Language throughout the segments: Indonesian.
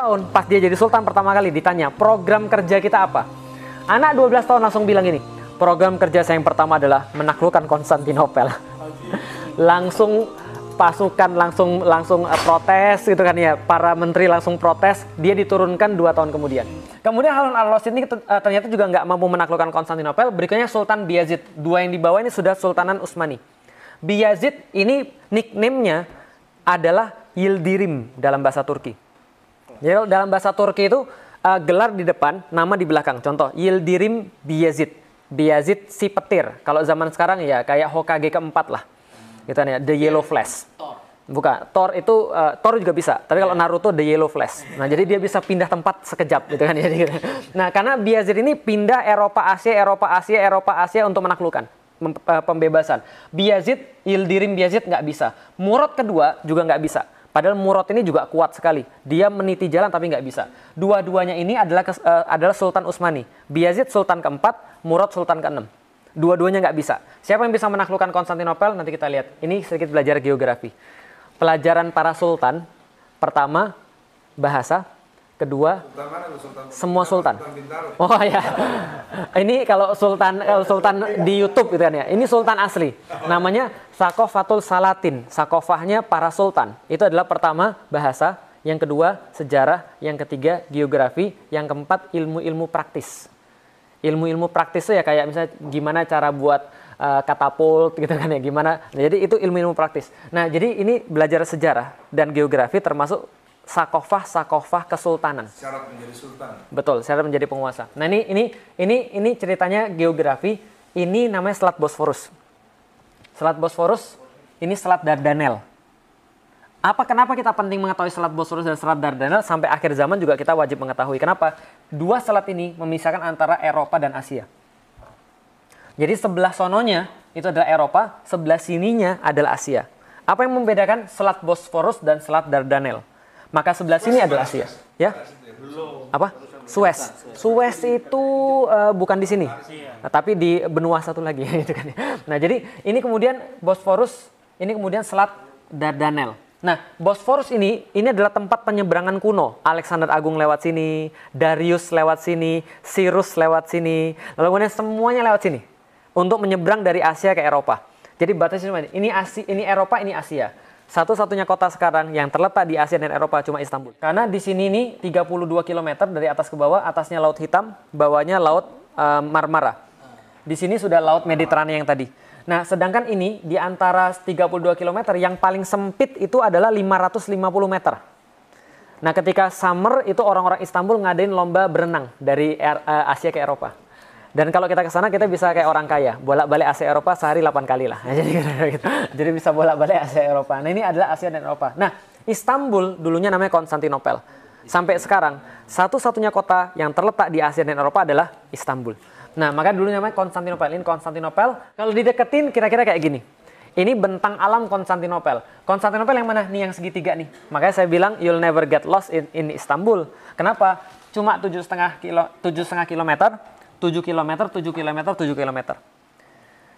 tahun pas dia jadi sultan pertama kali ditanya program kerja kita apa anak 12 tahun langsung bilang ini program kerja saya yang pertama adalah menaklukkan Konstantinopel langsung pasukan langsung langsung eh, protes gitu kan ya para menteri langsung protes dia diturunkan dua tahun kemudian kemudian Harun al Rasyid ini eh, ternyata juga nggak mampu menaklukkan Konstantinopel berikutnya Sultan Biyazid dua yang dibawa ini sudah Sultanan Utsmani Biyazid ini nicknamenya adalah Yildirim dalam bahasa Turki jadi dalam bahasa Turki itu uh, gelar di depan, nama di belakang. Contoh Yildirim Biyazid. Biyazid si petir. Kalau zaman sekarang ya kayak Hokage keempat lah. Gitu kan ya, The Yellow Flash. Bukan, Thor itu uh, Thor juga bisa. Tapi kalau iya. Naruto The Yellow Flash. Nah, jadi dia bisa pindah tempat sekejap gitu kan ya. Nah, karena Biazir ini pindah Eropa Asia, Eropa Asia, Eropa Asia untuk menaklukkan eh, pembebasan. Biyazid, Ildirim Biyazid nggak bisa. Murad kedua juga nggak bisa Padahal Murad ini juga kuat sekali. Dia meniti jalan tapi nggak bisa. Dua-duanya ini adalah uh, adalah Sultan Utsmani. Biyazid Sultan keempat, Murad Sultan keenam. Dua-duanya nggak bisa. Siapa yang bisa menaklukkan Konstantinopel? Nanti kita lihat. Ini sedikit belajar geografi. Pelajaran para sultan pertama bahasa, kedua semua sultan. oh ya. ini kalau sultan kalau sultan di YouTube gitu kan ya. Ini sultan asli. Namanya Sakofatul Salatin. Sakofahnya para sultan. Itu adalah pertama bahasa, yang kedua sejarah, yang ketiga geografi, yang keempat ilmu-ilmu praktis. Ilmu-ilmu praktis ya kayak misalnya gimana cara buat uh, katapult gitu kan ya gimana. Nah, jadi itu ilmu-ilmu praktis. Nah, jadi ini belajar sejarah dan geografi termasuk sakofah-sakofah kesultanan. Syarat menjadi sultan. Betul, syarat menjadi penguasa. Nah ini ini ini ini ceritanya geografi. Ini namanya Selat Bosforus. Selat Bosforus ini Selat Dardanel. Apa kenapa kita penting mengetahui Selat Bosforus dan Selat Dardanel sampai akhir zaman juga kita wajib mengetahui. Kenapa? Dua selat ini memisahkan antara Eropa dan Asia. Jadi sebelah sononya itu adalah Eropa, sebelah sininya adalah Asia. Apa yang membedakan Selat Bosforus dan Selat Dardanel? Maka sebelah sini adalah Asia. Ya? Apa? Suez. Suez itu uh, bukan di sini, nah, tapi di benua satu lagi. gitu kan. Ya. Nah, jadi ini kemudian Bosforus, ini kemudian Selat Dardanel. Nah, Bosforus ini ini adalah tempat penyeberangan kuno. Alexander Agung lewat sini, Darius lewat sini, Cyrus lewat sini, lalu kemudian semuanya lewat sini untuk menyeberang dari Asia ke Eropa. Jadi batasnya Ini Asia, ini Eropa, ini Asia satu-satunya kota sekarang yang terletak di Asia dan Eropa cuma Istanbul. Karena di sini nih 32 km dari atas ke bawah, atasnya Laut Hitam, bawahnya Laut uh, Marmara. Di sini sudah Laut Mediterania yang tadi. Nah, sedangkan ini di antara 32 km yang paling sempit itu adalah 550 meter. Nah, ketika summer itu orang-orang Istanbul ngadain lomba berenang dari eh, Asia ke Eropa. Dan kalau kita ke sana kita bisa kayak orang kaya, bolak-balik Asia Eropa sehari 8 kali lah. Jadi gitu, gitu. Jadi bisa bolak-balik Asia Eropa. Nah, ini adalah Asia dan Eropa. Nah, Istanbul dulunya namanya Konstantinopel. Sampai sekarang satu-satunya kota yang terletak di Asia dan Eropa adalah Istanbul. Nah, maka dulunya namanya Konstantinopel. Ini Konstantinopel. Kalau dideketin kira-kira kayak gini. Ini bentang alam Konstantinopel. Konstantinopel yang mana? Nih yang segitiga nih. Makanya saya bilang you'll never get lost in, in Istanbul. Kenapa? Cuma tujuh setengah kilo tujuh setengah kilometer 7 km, 7 km, 7 km.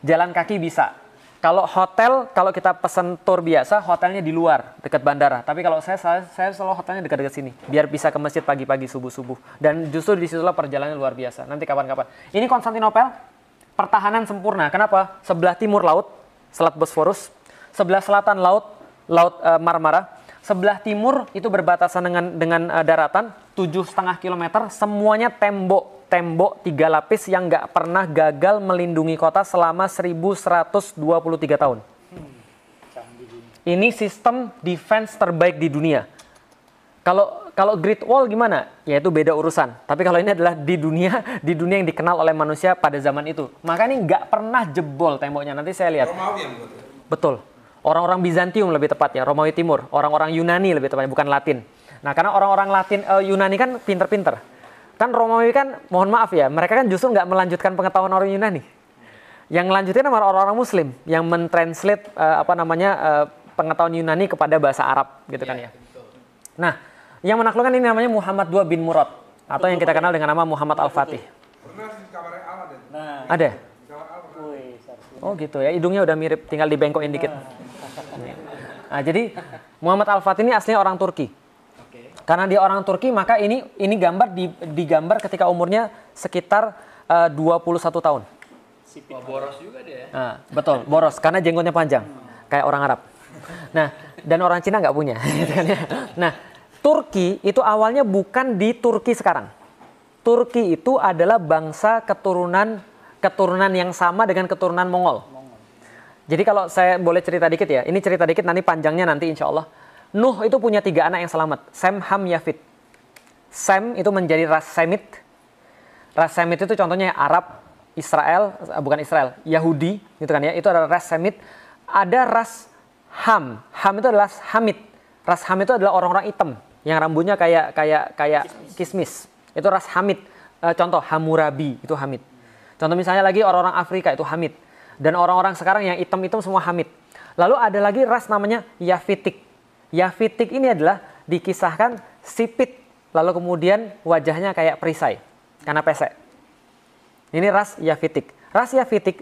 Jalan kaki bisa. Kalau hotel, kalau kita pesen tour biasa, hotelnya di luar, dekat bandara. Tapi kalau saya, saya, saya selalu hotelnya dekat-dekat sini, biar bisa ke masjid pagi-pagi, subuh-subuh. Dan justru di situlah perjalanan luar biasa. Nanti kapan-kapan. Ini Konstantinopel, pertahanan sempurna. Kenapa? Sebelah timur laut, Selat Bosforus. Sebelah selatan laut, Laut uh, Marmara sebelah timur itu berbatasan dengan dengan uh, daratan tujuh setengah kilometer semuanya tembok tembok tiga lapis yang nggak pernah gagal melindungi kota selama 1123 tahun. Ini sistem defense terbaik di dunia. Kalau kalau Great Wall gimana? Ya itu beda urusan. Tapi kalau ini adalah di dunia di dunia yang dikenal oleh manusia pada zaman itu. Maka ini nggak pernah jebol temboknya. Nanti saya lihat. Betul. Orang-orang Bizantium lebih tepatnya, Romawi Timur, orang-orang Yunani lebih tepatnya, bukan Latin. Nah, karena orang-orang Latin uh, Yunani kan pinter-pinter kan Romawi kan mohon maaf ya mereka kan justru nggak melanjutkan pengetahuan orang Yunani yang melanjutkan adalah orang-orang Muslim yang mentranslate uh, apa namanya uh, pengetahuan Yunani kepada bahasa Arab gitu ya, kan iya, ya. Betul. Nah, yang menaklukkan ini namanya Muhammad II bin Murad atau betul, yang kita kenal dengan nama Muhammad Al-Fatih. Nah, ada. Oh gitu ya, hidungnya udah mirip, tinggal dibengkokin dikit. Nah, nah jadi Muhammad Al-Fatih ini aslinya orang Turki. Karena dia orang Turki, maka ini ini gambar di, digambar ketika umurnya sekitar eh, uh, 21 tahun. Sipit oh, boros juga dia. Nah, betul, boros karena jenggotnya panjang. Kayak orang Arab. Nah, dan orang Cina nggak punya. Gitu kan ya. nah, Turki itu awalnya bukan di Turki sekarang. Turki itu adalah bangsa keturunan keturunan yang sama dengan keturunan Mongol. Jadi kalau saya boleh cerita dikit ya, ini cerita dikit nanti panjangnya nanti insya Allah. Nuh itu punya tiga anak yang selamat. Sem, Ham, Yafit. Sem itu menjadi ras Semit. Ras Semit itu contohnya Arab, Israel, bukan Israel, Yahudi, gitu kan ya. Itu adalah ras Semit. Ada ras Ham. Ham itu adalah Hamid. Ras Ham itu adalah orang-orang hitam yang rambutnya kayak kayak kayak kismis. Itu ras Hamid. E, contoh Hammurabi itu Hamid. Contoh misalnya lagi orang-orang Afrika itu Hamid. Dan orang-orang sekarang yang hitam-hitam semua Hamid. Lalu ada lagi ras namanya Yafitik Yafitik ini adalah dikisahkan sipit lalu kemudian wajahnya kayak perisai karena pesek. Ini ras Yafitik. Ras Yafitik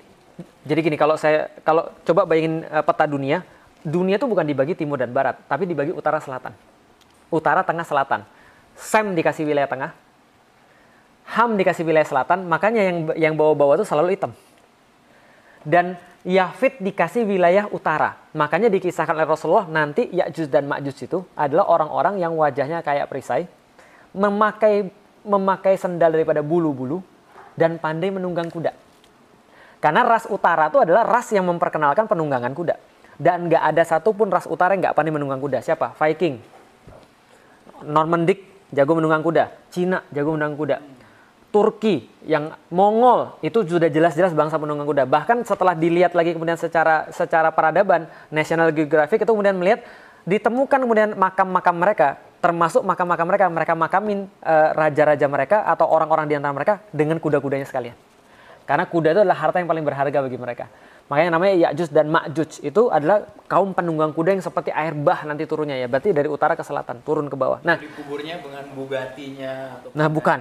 jadi gini kalau saya kalau coba bayangin eh, peta dunia, dunia itu bukan dibagi timur dan barat, tapi dibagi utara selatan. Utara, tengah, selatan. Sem dikasih wilayah tengah. Ham dikasih wilayah selatan, makanya yang yang bawa-bawa itu selalu hitam. Dan Yafid dikasih wilayah utara. Makanya dikisahkan oleh Rasulullah nanti Ya'juj dan Ma'juj itu adalah orang-orang yang wajahnya kayak perisai, memakai memakai sendal daripada bulu-bulu dan pandai menunggang kuda. Karena ras utara itu adalah ras yang memperkenalkan penunggangan kuda. Dan nggak ada satupun ras utara yang nggak pandai menunggang kuda. Siapa? Viking. Normandik jago menunggang kuda. Cina jago menunggang kuda. Turki yang Mongol itu sudah jelas-jelas bangsa penunggang kuda. Bahkan setelah dilihat lagi kemudian secara secara peradaban National Geographic itu kemudian melihat ditemukan kemudian makam-makam mereka termasuk makam-makam mereka mereka makamin e, raja-raja uh, mereka atau orang-orang di antara mereka dengan kuda-kudanya sekalian. Karena kuda itu adalah harta yang paling berharga bagi mereka. Makanya namanya Ya'juj dan Ma'juj itu adalah kaum penunggang kuda yang seperti air bah nanti turunnya ya. Berarti dari utara ke selatan, turun ke bawah. Nah, dikuburnya dengan Bugatinya atau Nah, bukan.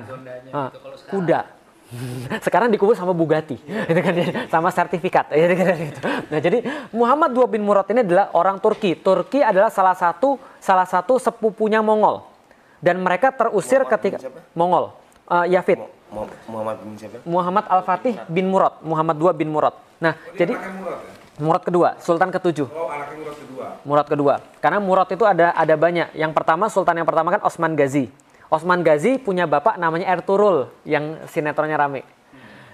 uh, gitu. kuda. sekarang dikubur sama Bugatti, gitu kan, ya, sama sertifikat. Kan gitu. Nah, jadi Muhammad II bin Murad ini adalah orang Turki. Turki adalah salah satu salah satu sepupunya Mongol. Dan mereka terusir Muhammad ketika Mongol, uh, Yafid. Mo Muhammad bin siapa? Muhammad Al Fatih bin Murad, Muhammad dua bin Murad. Nah, oh, jadi Murad, ya? Murad kedua, Sultan ketujuh. Oh, Murad kedua. Murad kedua. Karena Murad itu ada ada banyak. Yang pertama Sultan yang pertama kan Osman Gazi. Osman Gazi punya bapak namanya Erturul yang sinetronnya rame.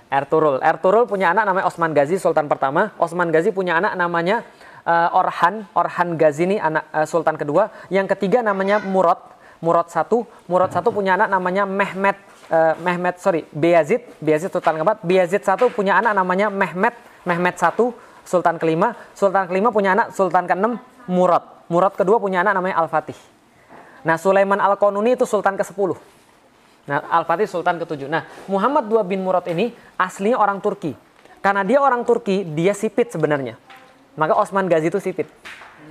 Erturul. Erturul punya anak namanya Osman Gazi Sultan pertama. Osman Gazi punya anak namanya uh, Orhan. Orhan Gazi ini anak uh, Sultan kedua. Yang ketiga namanya Murad. Murad satu. Murad satu punya anak namanya Mehmet uh, Mehmet sorry Beyazid Beyazid Sultan keempat Beyazid satu punya anak namanya Mehmet Mehmet satu Sultan kelima Sultan kelima punya anak Sultan keenam Murad Murad kedua punya anak namanya Al Fatih Nah Sulaiman Al Konuni itu Sultan ke sepuluh. Nah Al Fatih Sultan ke 7 Nah Muhammad Dua bin Murad ini aslinya orang Turki karena dia orang Turki dia sipit sebenarnya maka Osman Gazi itu sipit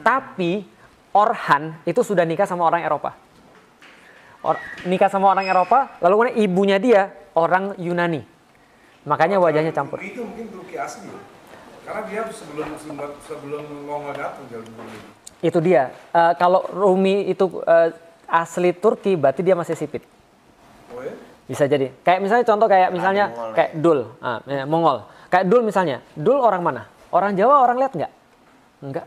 tapi Orhan itu sudah nikah sama orang Eropa or, nikah sama orang Eropa, lalu kemudian ibunya dia orang Yunani. Makanya wajahnya campur. Itu mungkin Turki asli. Ya. Karena dia sebelum sebelum, Longa datang Itu dia. Uh, kalau Rumi itu uh, asli Turki, berarti dia masih sipit. Oh ya? Bisa jadi. Kayak misalnya contoh kayak misalnya Mongol, kayak ya. Dul, ah, ya, Mongol. Kayak Dul misalnya. Dul orang mana? Orang Jawa orang lihat nggak? Enggak.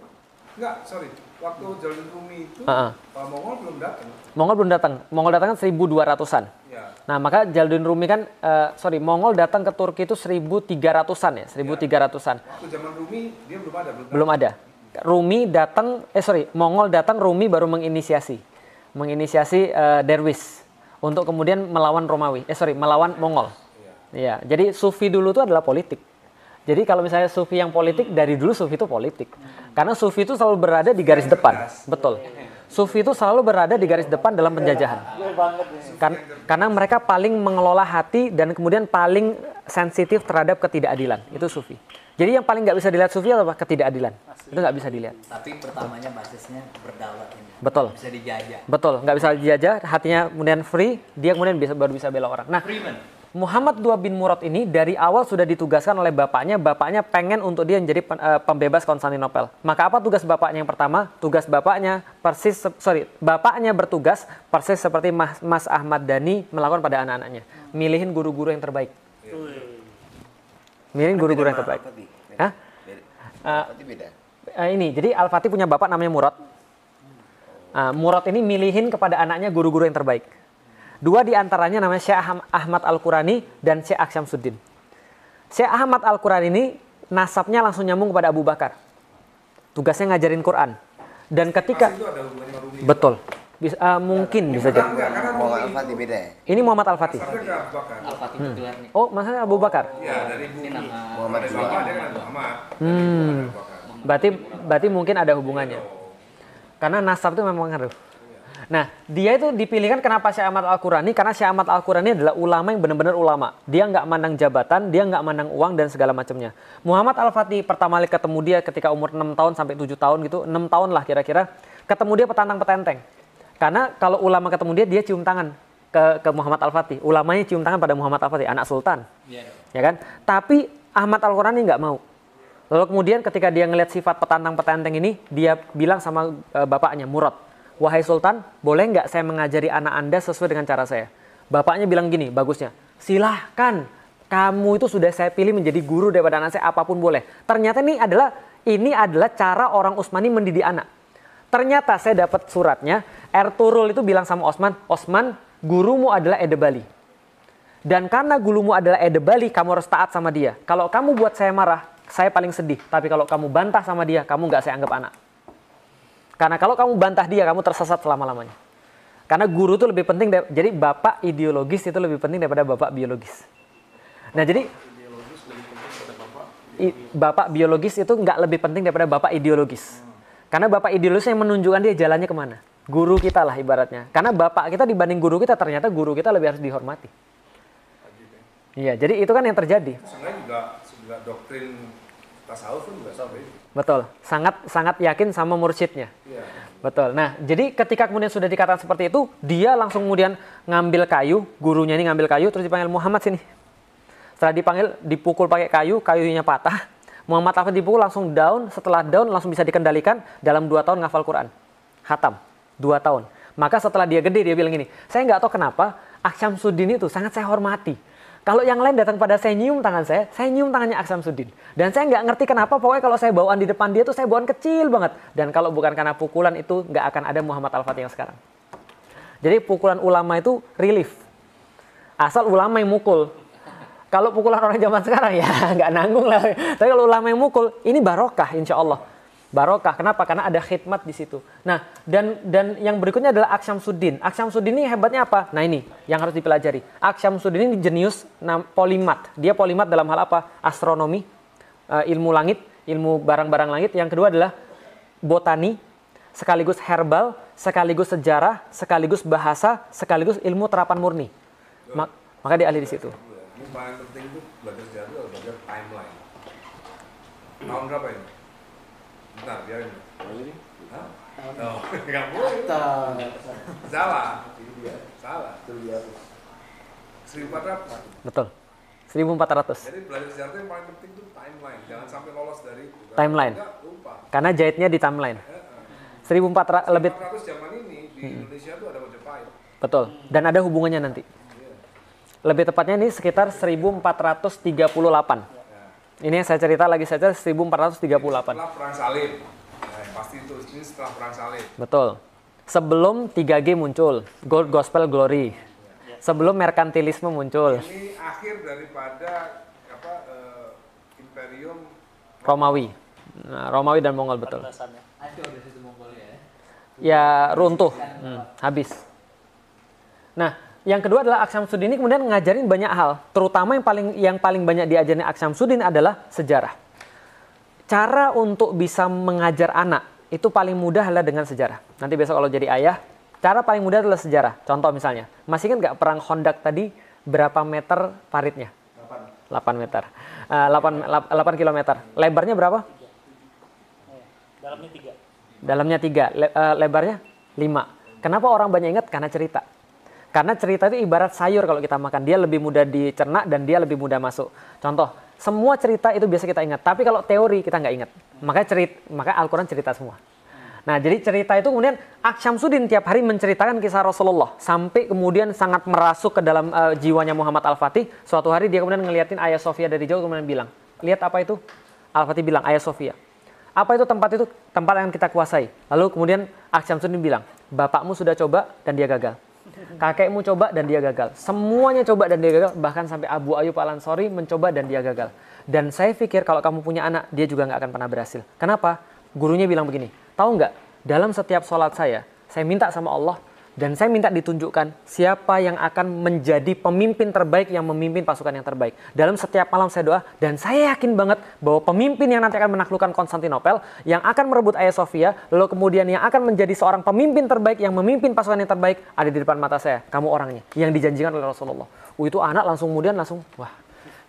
Enggak, sorry waktu jalan Rumi itu uh -uh. Mongol belum datang. Mongol belum datang. Mongol datang kan 1200-an. Ya. Nah, maka jaludin Rumi kan uh, sorry, Mongol datang ke Turki itu 1300-an ya, 1300-an. Ya. Waktu zaman Rumi dia belum ada, belum, belum ada. Rumi datang eh sorry, Mongol datang Rumi baru menginisiasi. Menginisiasi uh, eh, Derwis untuk kemudian melawan Romawi. Eh sorry, melawan Mongol. Ya. Iya. Ya. Jadi Sufi dulu itu adalah politik. Jadi kalau misalnya sufi yang politik dari dulu sufi itu politik. Karena sufi itu selalu berada di garis depan. Betul. Sufi itu selalu berada di garis depan dalam penjajahan. Kan, karena mereka paling mengelola hati dan kemudian paling sensitif terhadap ketidakadilan. Itu sufi. Jadi yang paling nggak bisa dilihat sufi adalah ketidakadilan. Itu nggak bisa dilihat. Tapi pertamanya basisnya berdaulat ini. Betul. Bisa dijajah. Betul, nggak bisa dijajah, hatinya kemudian free, dia kemudian bisa baru bisa bela orang. Nah, Muhammad Dua bin Murad ini dari awal sudah ditugaskan oleh bapaknya, bapaknya pengen untuk dia menjadi eh, pembebas Konstantinopel. Maka apa tugas bapaknya yang pertama? Tugas bapaknya persis sorry, bapaknya bertugas persis seperti Mas, Mas Ahmad Dhani melakukan pada anak-anaknya, milihin guru-guru yang terbaik. Milihin guru-guru yang terbaik. Hah? uh, ini jadi Al-Fatih punya bapak namanya Murad. Uh, Murad ini milihin kepada anaknya guru-guru yang terbaik. Dua di antaranya namanya Syekh Ahmad Al-Qurani dan Syekh Aksyam Suddin. Syekh Ahmad Al-Qurani ini nasabnya langsung nyambung kepada Abu Bakar. Tugasnya ngajarin Quran. Dan ketika betul bisa, uh, mungkin bisa jadi. Muhammad Al Fatih beda. Ya? Ini Muhammad Al Fatih. Al Fatih hmm. Oh, maksudnya Abu Bakar? Hmm. Oh, oh, iya, dari Muhammad Fatih. Kan hmm. Berarti berarti mungkin ada hubungannya. Karena nasab itu memang ngaruh. Nah, dia itu dipilihkan kenapa Syekh Ahmad Al-Qurani? Karena Syekh Ahmad Al-Qurani adalah ulama yang benar-benar ulama. Dia nggak mandang jabatan, dia nggak mandang uang dan segala macamnya. Muhammad Al-Fatih pertama kali ketemu dia ketika umur 6 tahun sampai 7 tahun gitu, 6 tahun lah kira-kira. Ketemu dia petantang petenteng. Karena kalau ulama ketemu dia, dia cium tangan ke, ke Muhammad Al-Fatih. Ulamanya cium tangan pada Muhammad Al-Fatih, anak sultan. Yeah. Ya kan? Tapi Ahmad Al-Qurani nggak mau. Lalu kemudian ketika dia ngelihat sifat petantang petenteng ini, dia bilang sama uh, bapaknya, Murad wahai Sultan, boleh nggak saya mengajari anak Anda sesuai dengan cara saya? Bapaknya bilang gini, bagusnya, silahkan, kamu itu sudah saya pilih menjadi guru daripada anak saya, apapun boleh. Ternyata ini adalah ini adalah cara orang Utsmani mendidik anak. Ternyata saya dapat suratnya, Erturul itu bilang sama Osman, Osman, gurumu adalah Edebali. Dan karena gurumu adalah Edebali, kamu harus taat sama dia. Kalau kamu buat saya marah, saya paling sedih. Tapi kalau kamu bantah sama dia, kamu nggak saya anggap anak. Karena kalau kamu bantah dia, kamu tersesat selama-lamanya. Karena guru itu lebih penting, jadi bapak ideologis itu lebih penting daripada bapak biologis. Nah jadi bapak, biologis. itu nggak lebih penting daripada bapak ideologis. Karena bapak ideologis yang menunjukkan dia jalannya kemana. Guru kita lah ibaratnya. Karena bapak kita dibanding guru kita, ternyata guru kita lebih harus dihormati. Iya, jadi itu kan yang terjadi. Sebenarnya juga, juga doktrin tasawuf pun juga sama Betul, sangat sangat yakin sama mursyidnya. Ya. Betul. Nah, jadi ketika kemudian sudah dikatakan seperti itu, dia langsung kemudian ngambil kayu, gurunya ini ngambil kayu, terus dipanggil Muhammad sini. Setelah dipanggil, dipukul pakai kayu, kayunya patah. Muhammad Hafid dipukul langsung down, setelah down langsung bisa dikendalikan dalam dua tahun ngafal Quran. Hatam, dua tahun. Maka setelah dia gede, dia bilang gini, saya nggak tahu kenapa Aksyamsuddin itu sangat saya hormati. Kalau yang lain datang pada saya nyium tangan saya, saya nyium tangannya Aksam Sudin. Dan saya nggak ngerti kenapa, pokoknya kalau saya bawaan di depan dia tuh saya bawaan kecil banget. Dan kalau bukan karena pukulan itu nggak akan ada Muhammad Al-Fatih yang sekarang. Jadi pukulan ulama itu relief. Asal ulama yang mukul. Kalau pukulan orang zaman sekarang ya nggak nanggung lah. Tapi kalau ulama yang mukul, ini barokah insya Allah barokah. Kenapa? Karena ada khidmat di situ. Nah, dan dan yang berikutnya adalah Sudin. Aksyam Sudin ini hebatnya apa? Nah, ini yang harus dipelajari. Sudin ini jenius polimat. Dia polimat dalam hal apa? Astronomi, eh, ilmu langit, ilmu barang-barang langit. Yang kedua adalah botani, sekaligus herbal, sekaligus sejarah, sekaligus bahasa, sekaligus ilmu terapan murni. Ma maka dia ahli di situ. Ini paling penting itu belajar sejarah belajar timeline. Tahun berapa ini? Nah, biarin. Oh, nih? Hah? No, nggak boleh. Salah. Salah. Seribu empat ratus. Betul. Seribu empat ratus. Jadi belajar sejarah itu yang paling penting itu timeline, jangan sampai lolos dari itu. Timeline. lupa. Karena jahitnya di timeline. Seribu empat ratus lebih Seribu empat ratus zaman ini di hmm. Indonesia itu ada Majapahit. Betul. Dan ada hubungannya nanti. Iya. Lebih tepatnya ini sekitar 1438. Yeah. Ini yang saya cerita lagi saja 1438. Setelah perang salib. Nah, pasti itu ini setelah perang salib. Betul. Sebelum 3G muncul, Gold Gospel Glory. Sebelum merkantilisme muncul. Ini akhir daripada apa uh, Imperium Romawi. Nah, Romawi dan Mongol betul. Ya? Ah, ya. ya runtuh, hmm, habis. Nah, yang kedua adalah Aksam Sudin ini kemudian ngajarin banyak hal, terutama yang paling yang paling banyak diajarin Aksam Sudin adalah sejarah. Cara untuk bisa mengajar anak itu paling mudah adalah dengan sejarah. Nanti besok kalau jadi ayah, cara paling mudah adalah sejarah. Contoh misalnya, masih ingat nggak perang Hondak tadi berapa meter paritnya? 8, 8 meter. Uh, 8, 8 kilometer. Lebarnya berapa? Dalamnya 3. Dalamnya 3. Le, uh, lebarnya 5. Kenapa orang banyak ingat? Karena cerita karena cerita itu ibarat sayur kalau kita makan, dia lebih mudah dicerna dan dia lebih mudah masuk. Contoh, semua cerita itu biasa kita ingat, tapi kalau teori kita nggak ingat. Maka cerita, maka Al-Quran cerita semua. Nah, jadi cerita itu kemudian Aksyamsuddin tiap hari menceritakan kisah Rasulullah sampai kemudian sangat merasuk ke dalam uh, jiwanya Muhammad Al-Fatih. Suatu hari dia kemudian ngeliatin Ayah Sofia dari jauh kemudian bilang, "Lihat apa itu?" Al-Fatih bilang, "Ayah Sofia." Apa itu tempat itu? Tempat yang kita kuasai. Lalu kemudian Aksyamsuddin bilang, "Bapakmu sudah coba dan dia gagal. Kakekmu coba dan dia gagal. Semuanya coba dan dia gagal. Bahkan sampai Abu Ayub Al Ansori mencoba dan dia gagal. Dan saya pikir kalau kamu punya anak, dia juga nggak akan pernah berhasil. Kenapa? Gurunya bilang begini, tahu nggak? Dalam setiap sholat saya, saya minta sama Allah dan saya minta ditunjukkan siapa yang akan menjadi pemimpin terbaik yang memimpin pasukan yang terbaik. Dalam setiap malam saya doa dan saya yakin banget bahwa pemimpin yang nanti akan menaklukkan Konstantinopel, yang akan merebut Ayah Sofia, lalu kemudian yang akan menjadi seorang pemimpin terbaik yang memimpin pasukan yang terbaik ada di depan mata saya. Kamu orangnya yang dijanjikan oleh Rasulullah. Uh, itu anak langsung kemudian langsung wah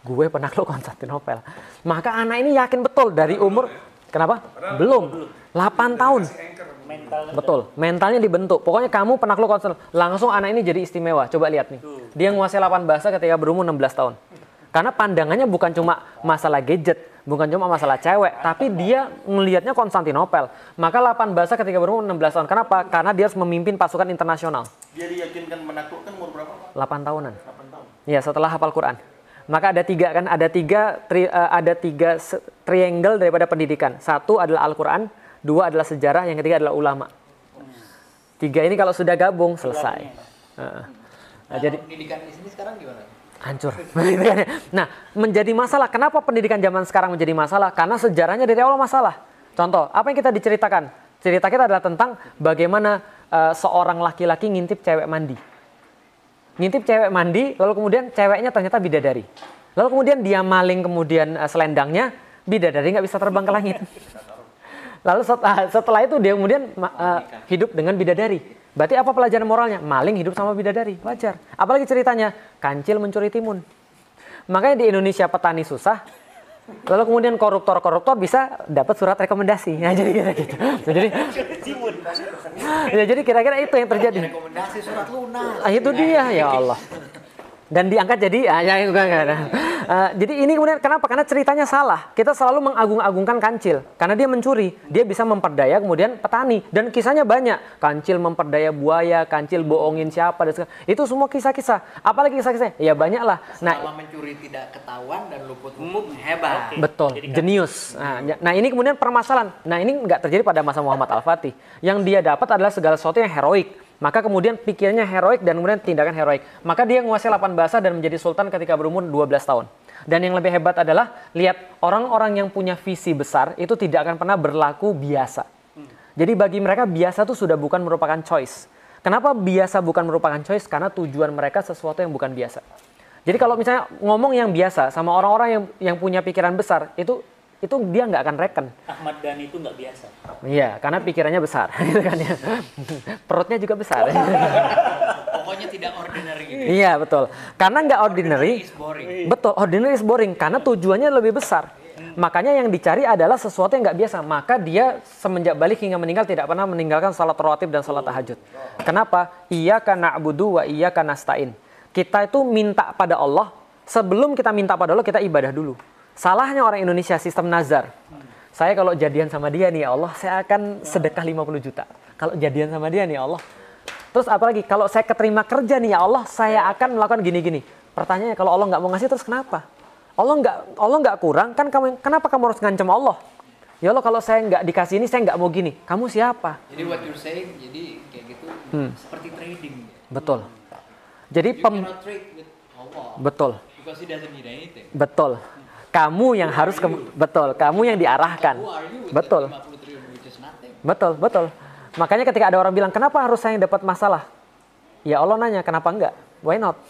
gue penakluk Konstantinopel. Maka anak ini yakin betul dari umur Kenapa? Belum. 8 tahun. Mentalnya Betul. Mentalnya dibentuk. Pokoknya kamu penakluk konsel. Langsung anak ini jadi istimewa. Coba lihat nih. Dia menguasai 8 bahasa ketika berumur 16 tahun. Karena pandangannya bukan cuma masalah gadget, bukan cuma masalah cewek, tapi dia melihatnya Konstantinopel. Maka 8 bahasa ketika berumur 16 tahun. Kenapa? Karena dia harus memimpin pasukan internasional. Dia diyakinkan menaklukkan umur berapa? 8 tahunan. 8 tahun. Iya, setelah hafal Quran. Maka ada tiga kan, ada tiga tri, uh, ada tiga triangle daripada pendidikan. Satu adalah Al-Quran, dua adalah sejarah, yang ketiga adalah ulama. Tiga ini kalau sudah gabung selesai. Nah, jadi pendidikan di sini sekarang gimana? Hancur. nah, menjadi masalah. Kenapa pendidikan zaman sekarang menjadi masalah? Karena sejarahnya dari awal masalah. Contoh, apa yang kita diceritakan? Cerita kita adalah tentang bagaimana uh, seorang laki-laki ngintip cewek mandi. Ngintip cewek mandi, lalu kemudian ceweknya ternyata bidadari. Lalu kemudian dia maling kemudian uh, selendangnya, bidadari nggak bisa terbang ke langit. Lalu setelah, setelah itu dia kemudian uh, hidup dengan bidadari. Berarti apa pelajaran moralnya? Maling hidup sama bidadari, wajar. Apalagi ceritanya kancil mencuri timun. Makanya di Indonesia petani susah. Lalu kemudian koruptor-koruptor bisa dapat surat rekomendasi. Ya, jadi kira gitu. Nah, jadi Ya jadi kira-kira itu yang terjadi. Rekomendasi surat lunas. Ah, itu dia ya Allah dan diangkat jadi ah, ya bukan, enggak. Uh, jadi ini kemudian kenapa karena ceritanya salah kita selalu mengagung-agungkan kancil karena dia mencuri dia bisa memperdaya kemudian petani dan kisahnya banyak kancil memperdaya buaya kancil bohongin siapa dan segala. itu semua kisah-kisah apalagi kisah-kisah ya banyak lah nah Selama mencuri tidak ketahuan dan luput umum hebat okay. betul jenius nah, ya, nah ini kemudian permasalahan nah ini nggak terjadi pada masa Muhammad Al Fatih yang dia dapat adalah segala sesuatu yang heroik maka kemudian pikirannya heroik dan kemudian tindakan heroik. Maka dia menguasai 8 bahasa dan menjadi sultan ketika berumur 12 tahun. Dan yang lebih hebat adalah lihat orang-orang yang punya visi besar itu tidak akan pernah berlaku biasa. Jadi bagi mereka biasa itu sudah bukan merupakan choice. Kenapa biasa bukan merupakan choice? Karena tujuan mereka sesuatu yang bukan biasa. Jadi kalau misalnya ngomong yang biasa sama orang-orang yang yang punya pikiran besar itu itu dia nggak akan reken. Ahmad Dhani itu nggak biasa. Iya, karena pikirannya besar, gitu kan ya. Perutnya juga besar. Pokoknya tidak ordinary. Gitu. Iya betul, karena nggak ordinary. ordinary is boring. Betul, ordinary is boring karena tujuannya lebih besar. Hmm. Makanya yang dicari adalah sesuatu yang nggak biasa. Maka dia semenjak balik hingga meninggal tidak pernah meninggalkan salat rawatib dan salat tahajud. Kenapa? Iya karena abudu wa iya karena Kita itu minta pada Allah. Sebelum kita minta pada Allah kita ibadah dulu. Salahnya orang Indonesia sistem nazar. Saya kalau jadian sama dia nih ya Allah, saya akan sedekah 50 juta. Kalau jadian sama dia nih ya Allah. Terus apalagi kalau saya keterima kerja nih ya Allah, saya akan melakukan gini-gini. Pertanyaannya kalau Allah nggak mau ngasih terus kenapa? Allah nggak Allah nggak kurang kan kamu kenapa kamu harus ngancam Allah? Ya Allah kalau saya nggak dikasih ini saya nggak mau gini. Kamu siapa? Jadi what you're saying jadi kayak gitu hmm. seperti trading. Betul. Jadi you pem Betul. Betul. Kamu yang harus ke, betul, kamu yang diarahkan. Betul. Betul, betul. Makanya ketika ada orang bilang, "Kenapa harus saya yang dapat masalah?" Ya Allah nanya, "Kenapa enggak? Why not?"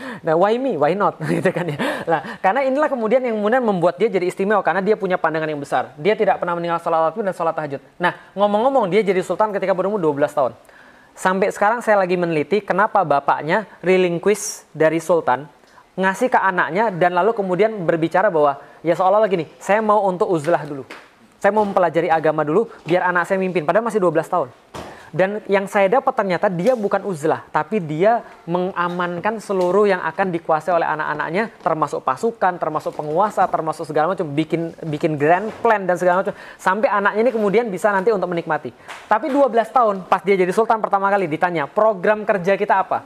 Nah, why me? Why not? gitu kan ya. Nah, karena inilah kemudian yang kemudian membuat dia jadi istimewa karena dia punya pandangan yang besar. Dia tidak pernah meninggal salat dan salat tahajud. Nah, ngomong-ngomong dia jadi sultan ketika berumur 12 tahun. Sampai sekarang saya lagi meneliti kenapa bapaknya relinquish dari sultan ngasih ke anaknya dan lalu kemudian berbicara bahwa ya seolah-olah gini, saya mau untuk uzlah dulu. Saya mau mempelajari agama dulu biar anak saya mimpin padahal masih 12 tahun. Dan yang saya dapat ternyata dia bukan uzlah, tapi dia mengamankan seluruh yang akan dikuasai oleh anak-anaknya, termasuk pasukan, termasuk penguasa, termasuk segala macam, bikin bikin grand plan dan segala macam, sampai anaknya ini kemudian bisa nanti untuk menikmati. Tapi 12 tahun pas dia jadi sultan pertama kali ditanya, program kerja kita apa?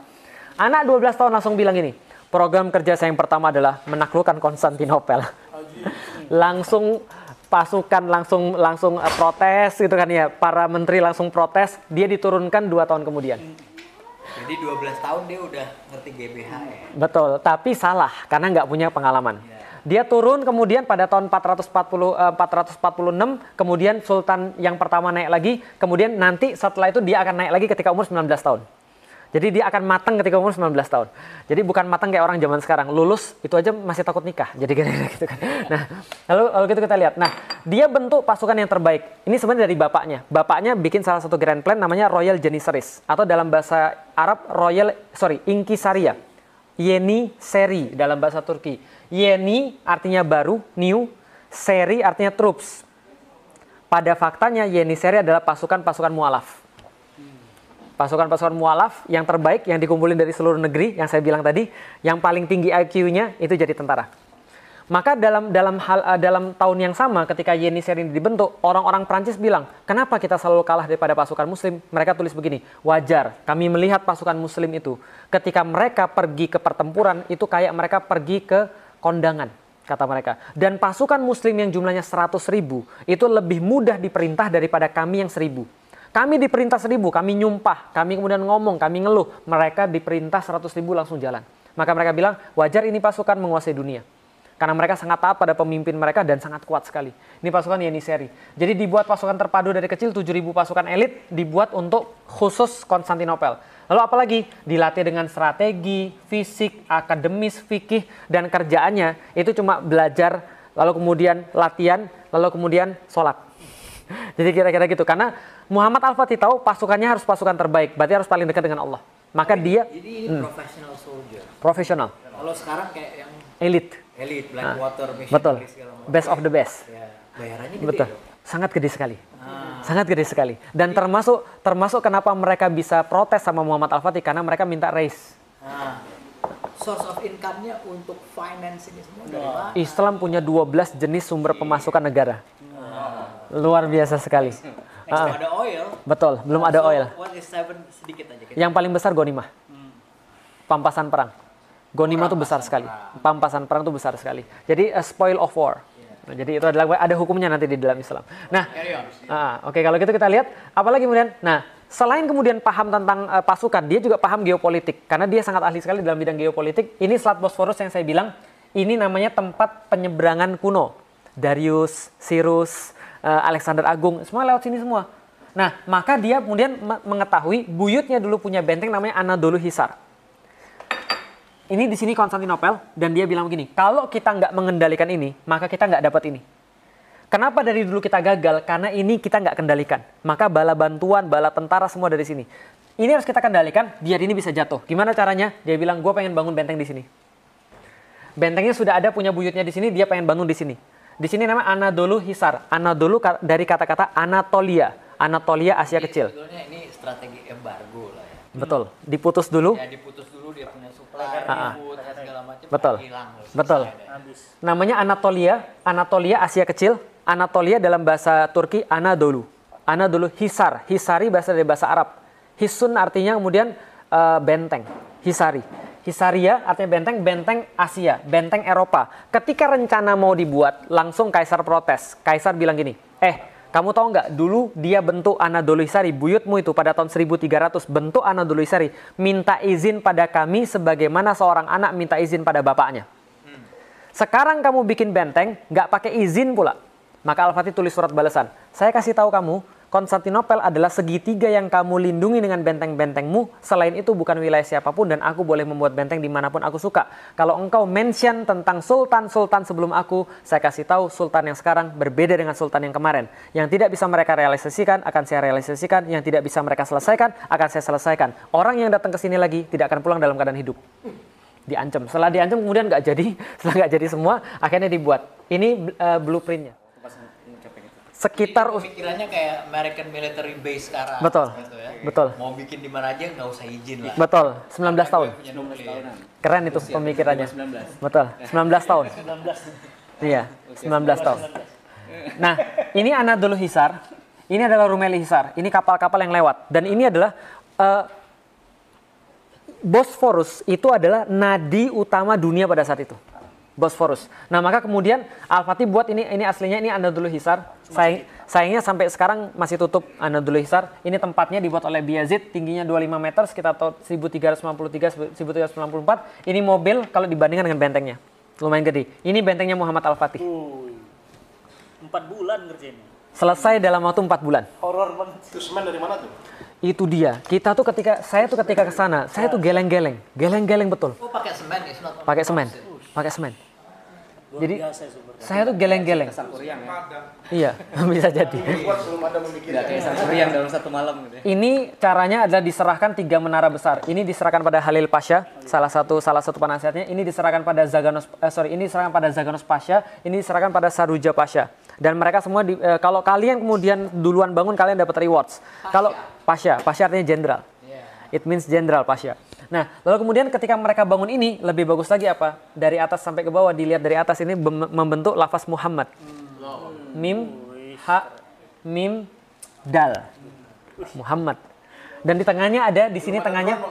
Anak 12 tahun langsung bilang ini, program kerja saya yang pertama adalah menaklukkan Konstantinopel. langsung pasukan langsung langsung eh, protes gitu kan ya. Para menteri langsung protes, dia diturunkan dua tahun kemudian. Jadi 12 tahun dia udah ngerti GBH ya. Betul, tapi salah karena nggak punya pengalaman. Yeah. Dia turun kemudian pada tahun 440 eh, 446 kemudian sultan yang pertama naik lagi, kemudian nanti setelah itu dia akan naik lagi ketika umur 19 tahun. Jadi dia akan matang ketika umur 19 tahun. Jadi bukan matang kayak orang zaman sekarang. Lulus itu aja masih takut nikah. Jadi gara-gara gitu kan. Nah, lalu lalu gitu kita lihat. Nah, dia bentuk pasukan yang terbaik. Ini sebenarnya dari bapaknya. Bapaknya bikin salah satu grand plan namanya Royal Janissaries atau dalam bahasa Arab Royal sorry Inkisaria. Yeni Seri dalam bahasa Turki. Yeni artinya baru, new, Seri artinya troops. Pada faktanya Yeni Seri adalah pasukan-pasukan mualaf pasukan-pasukan mualaf yang terbaik yang dikumpulin dari seluruh negeri yang saya bilang tadi yang paling tinggi IQ-nya itu jadi tentara. Maka dalam dalam hal eh, dalam tahun yang sama ketika Yeni ini dibentuk, orang-orang Prancis bilang, "Kenapa kita selalu kalah daripada pasukan muslim?" Mereka tulis begini, "Wajar, kami melihat pasukan muslim itu ketika mereka pergi ke pertempuran itu kayak mereka pergi ke kondangan." kata mereka. Dan pasukan muslim yang jumlahnya 100 ribu itu lebih mudah diperintah daripada kami yang seribu kami diperintah seribu, kami nyumpah, kami kemudian ngomong, kami ngeluh. Mereka diperintah seratus ribu langsung jalan. Maka mereka bilang, wajar ini pasukan menguasai dunia. Karena mereka sangat taat pada pemimpin mereka dan sangat kuat sekali. Ini pasukan Yeni Seri. Jadi dibuat pasukan terpadu dari kecil, 7.000 pasukan elit dibuat untuk khusus Konstantinopel. Lalu apalagi dilatih dengan strategi, fisik, akademis, fikih, dan kerjaannya itu cuma belajar, lalu kemudian latihan, lalu kemudian sholat. Jadi kira-kira gitu karena Muhammad Al-Fatih tahu pasukannya harus pasukan terbaik, berarti harus paling dekat dengan Allah. Maka Oke, dia jadi ini hmm, professional soldier. Professional. Kalau sekarang kayak yang elite. Elite, Blackwater, ah. nah, mission. Betul. Best of the best. Ya, bayarannya gede. Betul. Ya? Sangat gede sekali. Ah. Sangat gede sekali. Dan termasuk termasuk kenapa mereka bisa protes sama Muhammad Al-Fatih karena mereka minta raise. Ah source of income-nya untuk finance ini semua dari mana? Islam punya 12 jenis sumber iya. pemasukan negara luar biasa sekali. uh, ada oil. Betul, belum ada oil. One is seven sedikit aja. Yang paling besar Gonima. Hmm. Pampasan perang. Gonima tuh besar sekali. Pampasan perang tuh besar sekali. Jadi a eh, spoil of war. Nah, jadi itu adalah ada hukumnya nanti di dalam Islam. Nah, uh, oke ya, ah, okay, kalau gitu kita lihat apalagi kemudian. Nah, selain kemudian paham tentang uh, pasukan, dia juga paham geopolitik karena dia sangat ahli sekali dalam bidang geopolitik. Ini Selat Bosphorus yang saya bilang, ini namanya tempat penyeberangan kuno. Darius, Cyrus, Eh, Alexander Agung, semua lewat sini semua. Nah, maka dia kemudian mengetahui buyutnya dulu punya benteng namanya Anadolu Hisar. Ini di sini Konstantinopel dan dia bilang begini, kalau kita nggak mengendalikan ini, maka kita nggak dapat ini. Kenapa dari dulu kita gagal? Karena ini kita nggak kendalikan. Maka bala bantuan, bala tentara semua dari sini. Ini harus kita kendalikan biar ini bisa jatuh. Gimana caranya? Dia bilang, gue pengen bangun benteng di sini. Bentengnya sudah ada punya buyutnya di sini, dia pengen bangun di sini. Di sini namanya Anadolu Hisar. Anadolu dari kata-kata Anatolia. Anatolia Asia Jadi, iya, Kecil. ini strategi embargo lah ya. Betul. Diputus dulu. Ya diputus dulu dia punya supply, uh -uh. segala macam. Betul. Hilang, Betul. Ada. Namanya Anatolia, Anatolia Asia Kecil. Anatolia dalam bahasa Turki Anadolu. Anadolu Hisar. Hisari bahasa dari bahasa Arab. Hisun artinya kemudian uh, benteng. Hisari. Hisaria artinya benteng, benteng Asia, benteng Eropa. Ketika rencana mau dibuat, langsung kaisar protes. Kaisar bilang gini, eh kamu tahu nggak dulu dia bentuk Anadolu Hisari, buyutmu itu pada tahun 1300 bentuk Anadolu Hisari, minta izin pada kami sebagaimana seorang anak minta izin pada bapaknya. Sekarang kamu bikin benteng, nggak pakai izin pula. Maka Al-Fatih tulis surat balasan. Saya kasih tahu kamu, Konstantinopel adalah segitiga yang kamu lindungi dengan benteng-bentengmu. Selain itu bukan wilayah siapapun dan aku boleh membuat benteng dimanapun aku suka. Kalau engkau mention tentang sultan-sultan sebelum aku, saya kasih tahu sultan yang sekarang berbeda dengan sultan yang kemarin. Yang tidak bisa mereka realisasikan akan saya realisasikan, yang tidak bisa mereka selesaikan akan saya selesaikan. Orang yang datang ke sini lagi tidak akan pulang dalam keadaan hidup. Diancam. Setelah diancam kemudian nggak jadi, setelah nggak jadi semua akhirnya dibuat. Ini uh, blueprintnya sekitar Jadi, pikirannya kayak American military base sekarang. Betul. Gitu ya. Betul. Mau bikin di mana aja nggak usah izin lah. Betul. 19 tahun. Keren itu pemikirannya. 19. Betul. 19 tahun. 19. Iya, 19 tahun. Nah, ini Anadolu Hisar. Ini adalah Rumeli Hisar. Ini kapal-kapal yang lewat dan ini adalah uh, eh, Bosforus itu adalah nadi utama dunia pada saat itu. Bosforus. Nah maka kemudian Al Fatih buat ini ini aslinya ini Anda dulu Hisar. Sayang, sayangnya sampai sekarang masih tutup Anda dulu Hisar. Ini tempatnya dibuat oleh Biazid, tingginya 25 meter sekitar sembilan 1393 1394. Ini mobil kalau dibandingkan dengan bentengnya lumayan gede. Ini bentengnya Muhammad Al Fatih. Empat bulan ngerjainnya. Selesai dalam waktu empat bulan. Horor banget. Itu semen dari mana tuh? itu dia kita tuh ketika saya tuh ketika ke sana saya tuh geleng-geleng geleng-geleng betul oh, pakai semen ya, pakai semen oh, pakai semen. jadi saya tuh geleng-geleng. Ya. Iya, bisa jadi. Gitu ya. Ini caranya adalah diserahkan tiga menara besar. Ini diserahkan pada Halil Pasha, salah satu salah satu penasihatnya. Ini diserahkan pada Zaganos eh, sorry, ini diserahkan pada Zaganos Pasha, ini diserahkan pada Saruja Pasha. Dan mereka semua di, eh, kalau kalian kemudian duluan bangun kalian dapat rewards. Kalau Pasha, Pasha artinya jenderal. Iya. It means jenderal Pasha. Nah, lalu kemudian ketika mereka bangun ini lebih bagus lagi apa? Dari atas sampai ke bawah dilihat dari atas ini membentuk lafaz Muhammad. Mim ha mim dal. Muhammad. Dan di tengahnya ada di sini tengahnya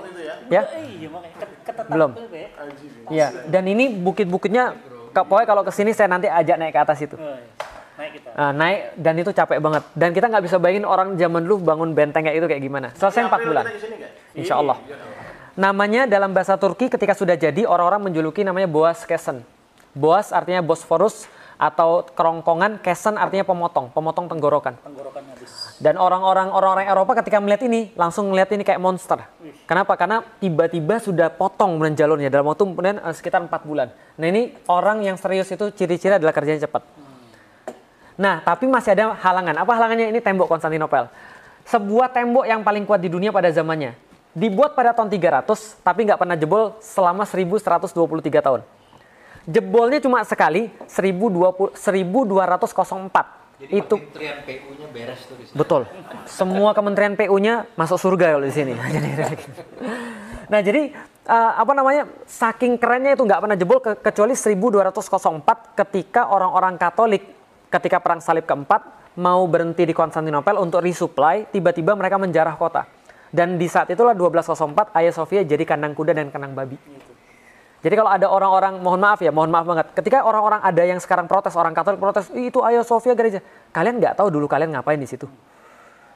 ya. ya? Oh, iya, Belum. Ya, dan ini bukit-bukitnya pokoknya kalau ke sini saya nanti ajak naik ke atas itu. Oh, iya. Naik, kita. Nah, naik dan itu capek banget dan kita nggak bisa bayangin orang zaman dulu bangun benteng kayak itu kayak gimana selesai empat bulan insya Allah iya. Namanya dalam bahasa Turki ketika sudah jadi orang-orang menjuluki namanya Boas Kesen. Boas artinya Bosforus atau kerongkongan, Kesen artinya pemotong, pemotong tenggorokan. Dan orang-orang orang-orang Eropa ketika melihat ini langsung melihat ini kayak monster. Kenapa? Karena tiba-tiba sudah potong kemudian jalurnya dalam waktu kemudian eh, sekitar empat bulan. Nah ini orang yang serius itu ciri-ciri adalah kerjanya cepat. Hmm. Nah tapi masih ada halangan. Apa halangannya? Ini tembok Konstantinopel. Sebuah tembok yang paling kuat di dunia pada zamannya dibuat pada tahun 300 tapi nggak pernah jebol selama 1123 tahun. Jebolnya cuma sekali 1204. Jadi itu kementerian PU-nya beres tuh di sini. Betul. Semua kementerian PU-nya masuk surga kalau di sini. nah, jadi uh, apa namanya? Saking kerennya itu nggak pernah jebol ke kecuali 1204 ketika orang-orang Katolik ketika perang salib keempat mau berhenti di Konstantinopel untuk resupply, tiba-tiba mereka menjarah kota dan di saat itulah 1204 Ayah Sofia jadi kandang kuda dan kandang babi. Jadi kalau ada orang-orang, mohon maaf ya, mohon maaf banget. Ketika orang-orang ada yang sekarang protes, orang Katolik protes, itu Ayah Sofia gereja. Kalian nggak tahu dulu kalian ngapain di situ.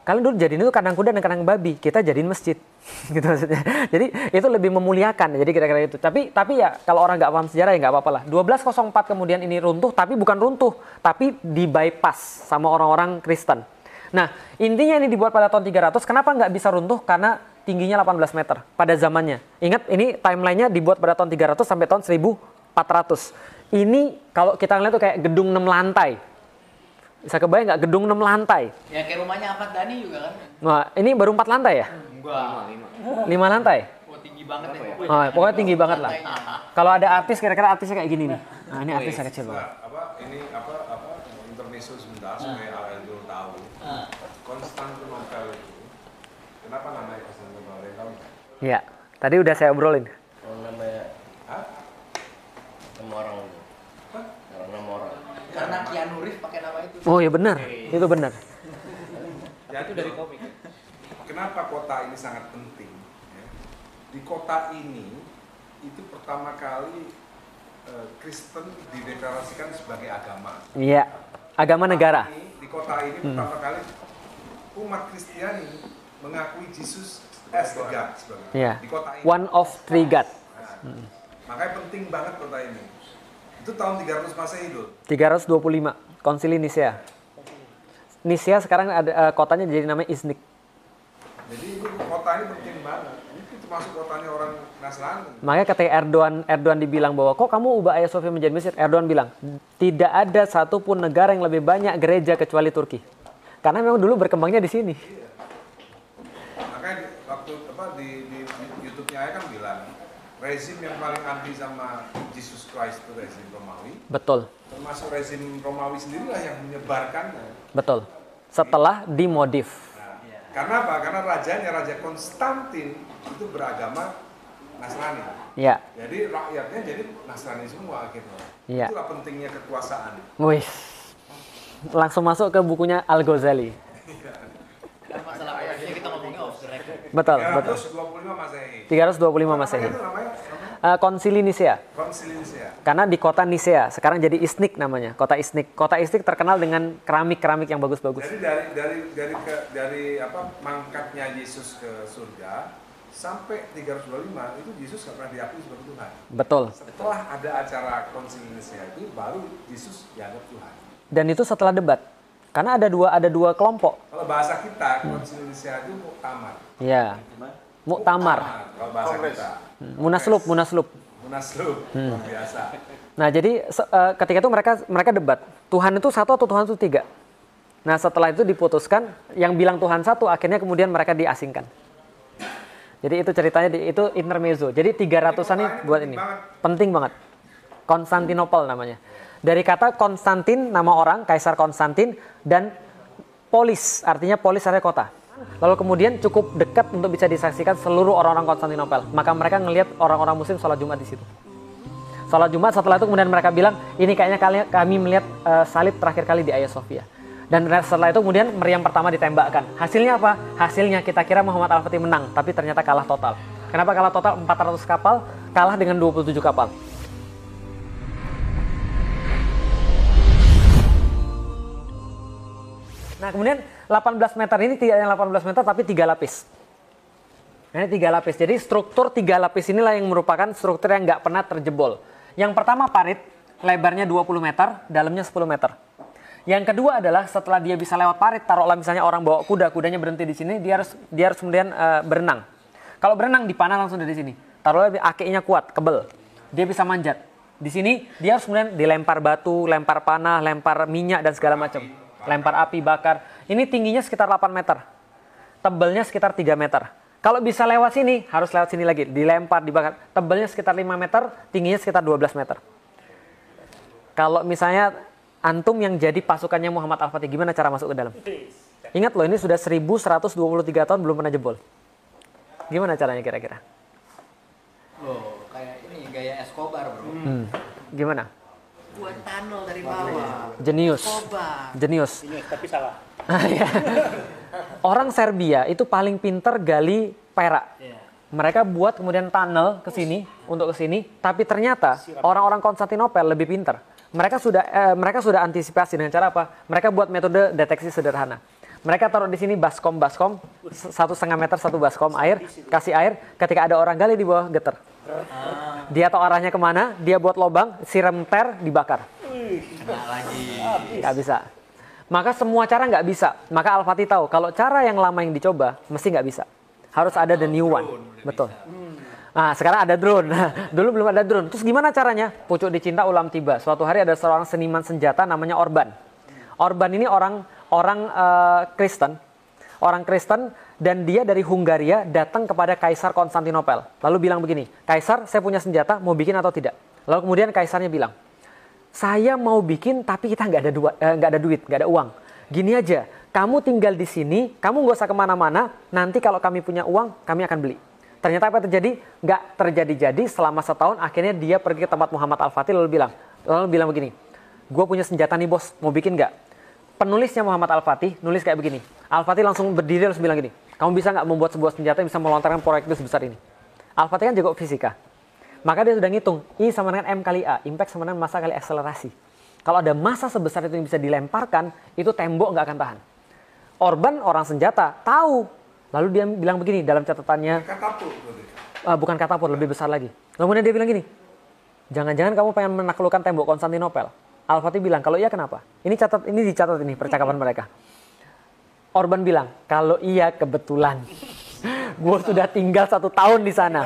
Kalian dulu jadiin itu kandang kuda dan kandang babi, kita jadiin masjid. gitu maksudnya. Jadi itu lebih memuliakan. Jadi kira-kira itu. Tapi tapi ya kalau orang nggak paham sejarah ya nggak apa-apa lah. 1204 kemudian ini runtuh, tapi bukan runtuh, tapi di bypass sama orang-orang Kristen. Nah, intinya ini dibuat pada tahun 300, kenapa nggak bisa runtuh? Karena tingginya 18 meter pada zamannya. Ingat, ini timelinenya dibuat pada tahun 300 sampai tahun 1400. Ini kalau kita lihat tuh kayak gedung 6 lantai. Bisa kebayang nggak gedung 6 lantai? Ya kayak rumahnya Ahmad Dhani juga kan. Nah, ini baru 4 lantai ya? Enggak. 5 5 lantai? Oh, tinggi banget ya. Oh, pokoknya tinggi banget lah. Kalau ada artis kira-kira artisnya kayak gini nih. Oh, nah, ini iya. artisnya kecil banget. Apa ini apa apa intermezzo sebentar supaya nah. Iya. Tadi udah saya obrolin. Yang oh, namanya Nama orang itu. Hah? Nama orang. Karena Keanu Reeves pakai nama itu. Oh iya benar. E. Itu benar. ya itu dari komik. Kenapa kota ini sangat penting? Ya? Di kota ini itu pertama kali eh, Kristen dideklarasikan sebagai agama. Iya. Agama negara. di kota ini hmm. pertama kali umat Kristiani mengakui Yesus as the God sebenarnya. Yeah. Di kota ini. One of three nah, God. Nah, hmm. Makanya penting banget kota ini. Itu tahun 300 Masehi dulu. 325, Konsili Nicea. Nicea sekarang ada uh, kotanya jadi namanya Iznik. Jadi itu kota ini penting banget. Itu termasuk kotanya orang Nasrani. Makanya ketika Erdogan Erdogan dibilang bahwa kok kamu ubah Ayah Sofia menjadi Mesir? Erdogan bilang, tidak ada satupun negara yang lebih banyak gereja kecuali Turki. Karena memang dulu berkembangnya di sini. Yeah. rezim yang paling anti sama Jesus Christ itu rezim Romawi. Betul. Termasuk rezim Romawi sendirilah yang menyebarkannya. Betul. Setelah dimodif. Nah, karena apa? Karena rajanya Raja Konstantin itu beragama Nasrani. Ya. Jadi rakyatnya jadi Nasrani semua akhirnya. Gitu. Ya. Itulah pentingnya kekuasaan. Wih. Langsung masuk ke bukunya Al Ghazali. Masalah kita ngomongnya off the record. Betul, ya, betul. 25 Masehi. 325 Masehi. Uh, Konsili Nisea. Karena di kota Nisea, sekarang jadi Isnik namanya, kota Isnik. Kota Isnik terkenal dengan keramik-keramik yang bagus-bagus. Jadi dari dari dari ke, dari apa mangkatnya Yesus ke surga sampai 325 itu Yesus nggak pernah diakui sebagai Tuhan. Betul. Setelah ada acara Konsili Nisea itu baru Yesus dianggap Tuhan. Dan itu setelah debat. Karena ada dua ada dua kelompok. Kalau bahasa kita Konsili Nisea itu muktamar. Iya. Yeah. Muktamar. Munaslub, munaslub. Munaslub, hmm. hmm. biasa. Nah, jadi uh, ketika itu mereka mereka debat, Tuhan itu satu atau Tuhan itu tiga? Nah, setelah itu diputuskan yang bilang Tuhan satu akhirnya kemudian mereka diasingkan. Jadi itu ceritanya di, itu intermezzo. Jadi 300 ratusan ini buat ini. Banget. Penting banget. Konstantinopel namanya. Dari kata Konstantin nama orang, Kaisar Konstantin dan polis artinya polis artinya kota lalu kemudian cukup dekat untuk bisa disaksikan seluruh orang-orang Konstantinopel. Maka mereka ngelihat orang-orang Muslim sholat Jumat di situ. Sholat Jumat setelah itu kemudian mereka bilang ini kayaknya kali, kami melihat uh, salib terakhir kali di Ayah Sofia. Dan setelah itu kemudian meriam pertama ditembakkan. Hasilnya apa? Hasilnya kita kira Muhammad Al-Fatih menang, tapi ternyata kalah total. Kenapa kalah total? 400 kapal kalah dengan 27 kapal. Nah kemudian 18 meter ini tidak hanya 18 meter tapi tiga lapis. Ini tiga lapis. Jadi struktur tiga lapis inilah yang merupakan struktur yang nggak pernah terjebol. Yang pertama parit, lebarnya 20 meter, dalamnya 10 meter. Yang kedua adalah setelah dia bisa lewat parit, taruhlah misalnya orang bawa kuda, kudanya berhenti di sini, dia harus dia harus kemudian uh, berenang. Kalau berenang dipanah langsung dari sini. Taruhlah akinya kuat, kebel. Dia bisa manjat. Di sini dia harus kemudian dilempar batu, lempar panah, lempar minyak dan segala macam. Lempar api bakar. Ini tingginya sekitar 8 meter. Tebelnya sekitar 3 meter. Kalau bisa lewat sini, harus lewat sini lagi. Dilempar, dibakar. Tebelnya sekitar 5 meter, tingginya sekitar 12 meter. Kalau misalnya antum yang jadi pasukannya Muhammad Al-Fatih, gimana cara masuk ke dalam? Ingat loh, ini sudah 1123 tahun belum pernah jebol. Gimana caranya kira-kira? Loh, kayak ini gaya Escobar, Bro. Hmm. Gimana? Buat tunnel dari bawah. Jenius. Escobar. Jenius. Ini tapi salah. Ah, iya. Orang Serbia itu paling pinter gali perak. Iya. Mereka buat kemudian tunnel ke sini untuk ke sini, tapi ternyata orang-orang Konstantinopel lebih pinter. Mereka sudah eh, mereka sudah antisipasi dengan cara apa? Mereka buat metode deteksi sederhana. Mereka taruh di sini baskom baskom satu setengah meter satu baskom air kasih air ketika ada orang gali di bawah geter. Ah. Dia tahu arahnya kemana, dia buat lobang, siram ter, dibakar. Nggak lagi. Nggak bisa. Maka semua cara nggak bisa. Maka Al-Fatih tahu kalau cara yang lama yang dicoba mesti nggak bisa. Harus ada the new one. Betul. Nah, sekarang ada drone. Dulu belum ada drone. Terus gimana caranya? Pucuk dicinta ulam tiba. Suatu hari ada seorang seniman senjata namanya Orban. Orban ini orang orang uh, Kristen. Orang Kristen dan dia dari Hungaria datang kepada Kaisar Konstantinopel. Lalu bilang begini, "Kaisar, saya punya senjata, mau bikin atau tidak?" Lalu kemudian kaisarnya bilang, saya mau bikin tapi kita nggak ada dua eh, nggak ada duit nggak ada uang gini aja kamu tinggal di sini kamu nggak usah kemana-mana nanti kalau kami punya uang kami akan beli ternyata apa terjadi nggak terjadi-jadi selama setahun akhirnya dia pergi ke tempat Muhammad Al Fatih lalu bilang lalu bilang begini gue punya senjata nih bos mau bikin nggak penulisnya Muhammad Al Fatih nulis kayak begini Al Fatih langsung berdiri lalu bilang gini kamu bisa nggak membuat sebuah senjata yang bisa melontarkan proyek itu sebesar ini Al Fatih kan jago fisika maka dia sudah ngitung I sama dengan M kali A, impact sama dengan massa kali akselerasi. Kalau ada massa sebesar itu yang bisa dilemparkan, itu tembok nggak akan tahan. Orban orang senjata tahu. Lalu dia bilang begini dalam catatannya. Katapur. Uh, bukan katapur, lebih besar lagi. Lalu dia bilang gini, jangan-jangan kamu pengen menaklukkan tembok Konstantinopel. Al-Fatih bilang, kalau iya kenapa? Ini catat, ini dicatat ini percakapan mereka. Orban bilang, kalau iya kebetulan gue sudah tinggal satu tahun di sana.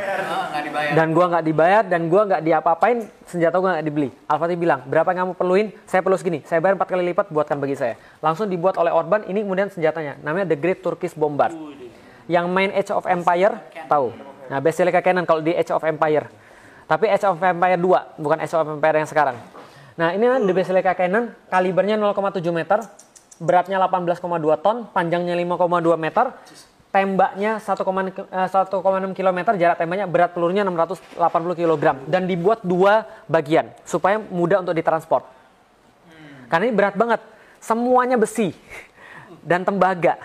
Dan gue oh, nggak dibayar dan gue nggak diapa-apain senjata gue nggak dibeli. Alfati bilang berapa yang kamu perluin? Saya perlu segini. Saya bayar empat kali lipat buatkan bagi saya. Langsung dibuat oleh Orban. Ini kemudian senjatanya namanya The Great Turkish Bombard. Yang main Age of Empire tahu. Nah Basilica Cannon kalau di Age of Empire. Tapi Age of Empire 2 bukan Age of Empire yang sekarang. Nah ini kan The Basilica Cannon kalibernya 0,7 meter beratnya 18,2 ton, panjangnya 5,2 meter, tembaknya 1,6 km eh, jarak tembaknya berat pelurunya 680 kg dan dibuat dua bagian supaya mudah untuk ditransport. Hmm. Karena ini berat banget. Semuanya besi hmm. dan tembaga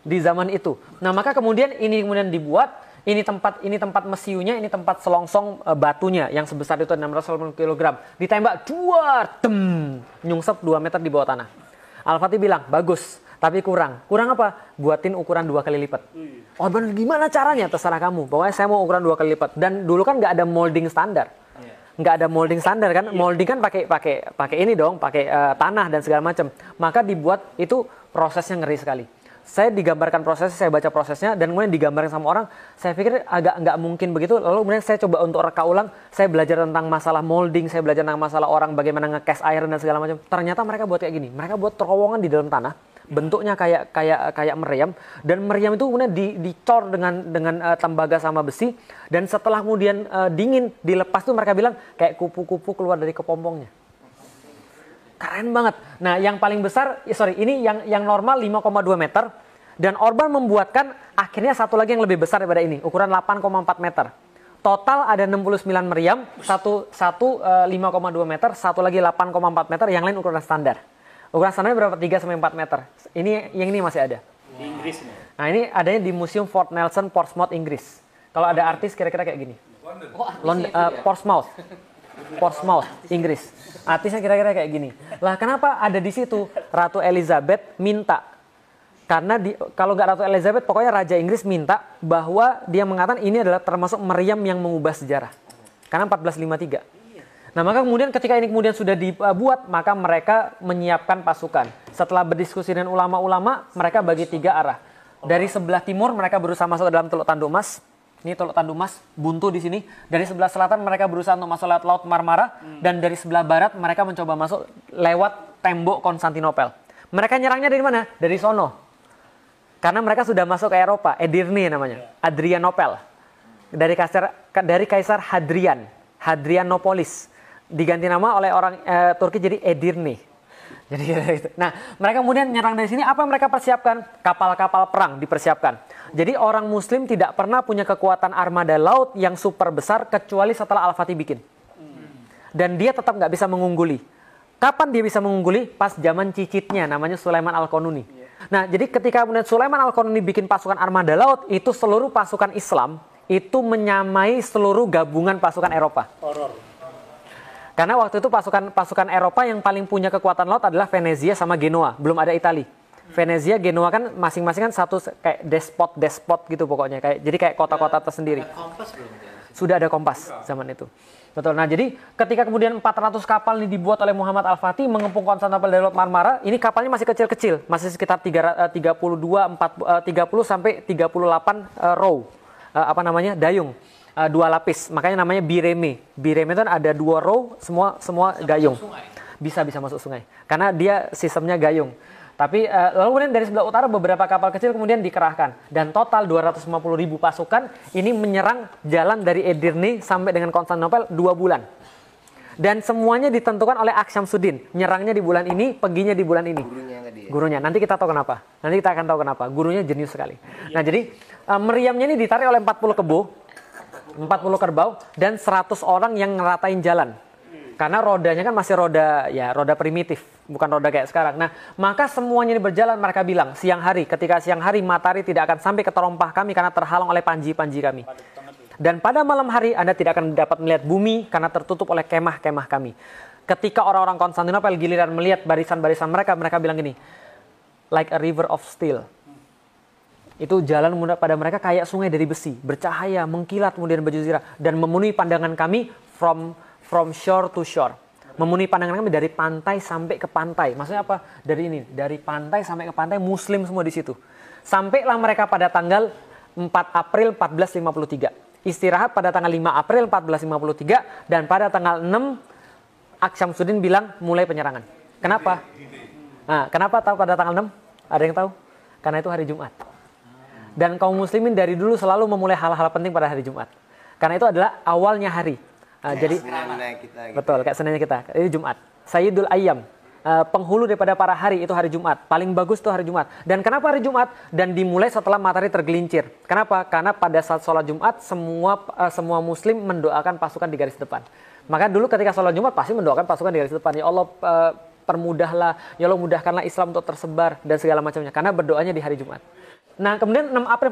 di zaman itu. Nah, maka kemudian ini kemudian dibuat ini tempat ini tempat mesiunya, ini tempat selongsong eh, batunya yang sebesar itu 680 kg. Ditembak dua tem nyungsep 2 meter di bawah tanah. Al-Fatih bilang, "Bagus tapi kurang. Kurang apa? Buatin ukuran dua kali lipat. Iya. Oh benar gimana caranya? Terserah kamu. Pokoknya saya mau ukuran dua kali lipat. Dan dulu kan nggak ada molding standar. Iya. Nggak ada molding standar kan? Iya. Molding kan pakai pakai pakai ini dong, pakai uh, tanah dan segala macam. Maka dibuat itu prosesnya ngeri sekali saya digambarkan prosesnya, saya baca prosesnya, dan kemudian digambarkan sama orang, saya pikir agak nggak mungkin begitu. Lalu kemudian saya coba untuk reka ulang, saya belajar tentang masalah molding, saya belajar tentang masalah orang bagaimana nge-cast air dan segala macam. Ternyata mereka buat kayak gini, mereka buat terowongan di dalam tanah, bentuknya kayak kayak kayak meriam dan meriam itu kemudian di, dicor dengan dengan uh, tembaga sama besi dan setelah kemudian uh, dingin dilepas tuh mereka bilang kayak kupu-kupu keluar dari kepompongnya keren banget. Nah, yang paling besar, ya sorry, ini yang yang normal 5,2 meter dan Orban membuatkan akhirnya satu lagi yang lebih besar daripada ini, ukuran 8,4 meter. Total ada 69 meriam, satu satu 5,2 eh, meter, satu lagi 8,4 meter, yang lain ukuran standar. Ukuran standarnya berapa? 3 sampai 4 meter. Ini yang ini masih ada. Di Inggris Nah, ini adanya di Museum Fort Nelson, Portsmouth, Inggris. Kalau ada artis kira-kira kayak gini. London. Oh, uh, Portsmouth. Portsmouth, Inggris. Artisnya kira-kira kayak gini. Lah, kenapa ada di situ? Ratu Elizabeth minta karena di, kalau nggak Ratu Elizabeth, pokoknya Raja Inggris minta bahwa dia mengatakan ini adalah termasuk meriam yang mengubah sejarah. Karena 1453. Nah, maka kemudian ketika ini kemudian sudah dibuat, maka mereka menyiapkan pasukan. Setelah berdiskusi dengan ulama-ulama, mereka bagi tiga arah. Dari sebelah timur mereka berusaha masuk ke dalam Teluk Tandu Mas. Ini Teluk Tandu Mas buntu di sini. Dari sebelah selatan mereka berusaha untuk masuk lewat Laut Marmara hmm. dan dari sebelah barat mereka mencoba masuk lewat tembok Konstantinopel. Mereka nyerangnya dari mana? Dari sono. Karena mereka sudah masuk ke Eropa, Edirne namanya, ya. Adrianopel. Dari kaisar dari kaisar Hadrian, Hadrianopolis diganti nama oleh orang eh, Turki jadi Edirne. Jadi gitu. Nah, mereka kemudian menyerang dari sini apa yang mereka persiapkan? Kapal-kapal perang dipersiapkan. Jadi orang muslim tidak pernah punya kekuatan armada laut yang super besar kecuali setelah Al-Fatih bikin. Dan dia tetap nggak bisa mengungguli. Kapan dia bisa mengungguli? Pas zaman cicitnya namanya Sulaiman Al-Konuni. Nah, jadi ketika kemudian Sulaiman Al-Konuni bikin pasukan armada laut, itu seluruh pasukan Islam itu menyamai seluruh gabungan pasukan Eropa. Horor karena waktu itu pasukan pasukan Eropa yang paling punya kekuatan laut adalah Venezia sama Genoa, belum ada Italia. Venezia, Genoa kan masing-masing kan satu kayak despot despot gitu pokoknya kayak jadi kayak kota-kota tersendiri. Ada kompas belum? Sudah ada kompas zaman itu. Betul. Nah, jadi ketika kemudian 400 kapal ini dibuat oleh Muhammad Al-Fatih mengepung Konstantinopel dari Laut Marmara, ini kapalnya masih kecil-kecil, masih sekitar 3, 32 4 30 sampai 38 uh, eh, row. Eh, apa namanya? dayung uh, dua lapis. Makanya namanya bireme. Bireme itu kan ada dua row, semua semua bisa gayung. Bisa bisa masuk sungai. Karena dia sistemnya gayung. Tapi uh, lalu kemudian dari sebelah utara beberapa kapal kecil kemudian dikerahkan dan total 250 ribu pasukan ini menyerang jalan dari Edirne sampai dengan Konstantinopel dua bulan. Dan semuanya ditentukan oleh Aksham Sudin Nyerangnya di bulan ini, perginya di bulan ini. Gurunya tadi. Ya? Gurunya. Nanti kita tahu kenapa. Nanti kita akan tahu kenapa. Gurunya jenius sekali. Iya. Nah, jadi uh, meriamnya ini ditarik oleh 40 kebo 40 kerbau dan 100 orang yang ngeratain jalan. Karena rodanya kan masih roda ya roda primitif, bukan roda kayak sekarang. Nah, maka semuanya ini berjalan mereka bilang siang hari. Ketika siang hari matahari tidak akan sampai ke terompah kami karena terhalang oleh panji-panji kami. Dan pada malam hari Anda tidak akan dapat melihat bumi karena tertutup oleh kemah-kemah kami. Ketika orang-orang Konstantinopel giliran melihat barisan-barisan mereka, mereka bilang gini, like a river of steel itu jalan pada mereka kayak sungai dari besi, bercahaya, mengkilat kemudian baju zirah dan memenuhi pandangan kami from from shore to shore. Memenuhi pandangan kami dari pantai sampai ke pantai. Maksudnya apa? Dari ini, dari pantai sampai ke pantai muslim semua di situ. Sampailah mereka pada tanggal 4 April 1453. Istirahat pada tanggal 5 April 1453 dan pada tanggal 6 Sudin bilang mulai penyerangan. Kenapa? Nah, kenapa tahu pada tanggal 6? Ada yang tahu? Karena itu hari Jumat. Dan kaum muslimin dari dulu selalu memulai hal-hal penting pada hari Jumat. Karena itu adalah awalnya hari. Uh, kayak jadi kita, gitu. betul ya. kayak senangnya kita. Ini Jumat. Sayyidul Ayyam. Uh, penghulu daripada para hari itu hari Jumat. Paling bagus tuh hari Jumat. Dan kenapa hari Jumat? Dan dimulai setelah matahari tergelincir. Kenapa? Karena pada saat sholat Jumat semua uh, semua Muslim mendoakan pasukan di garis depan. Maka dulu ketika sholat Jumat pasti mendoakan pasukan di garis depan. Ya Allah uh, permudahlah, ya Allah mudahkanlah Islam untuk tersebar dan segala macamnya. Karena berdoanya di hari Jumat. Nah, kemudian 6 April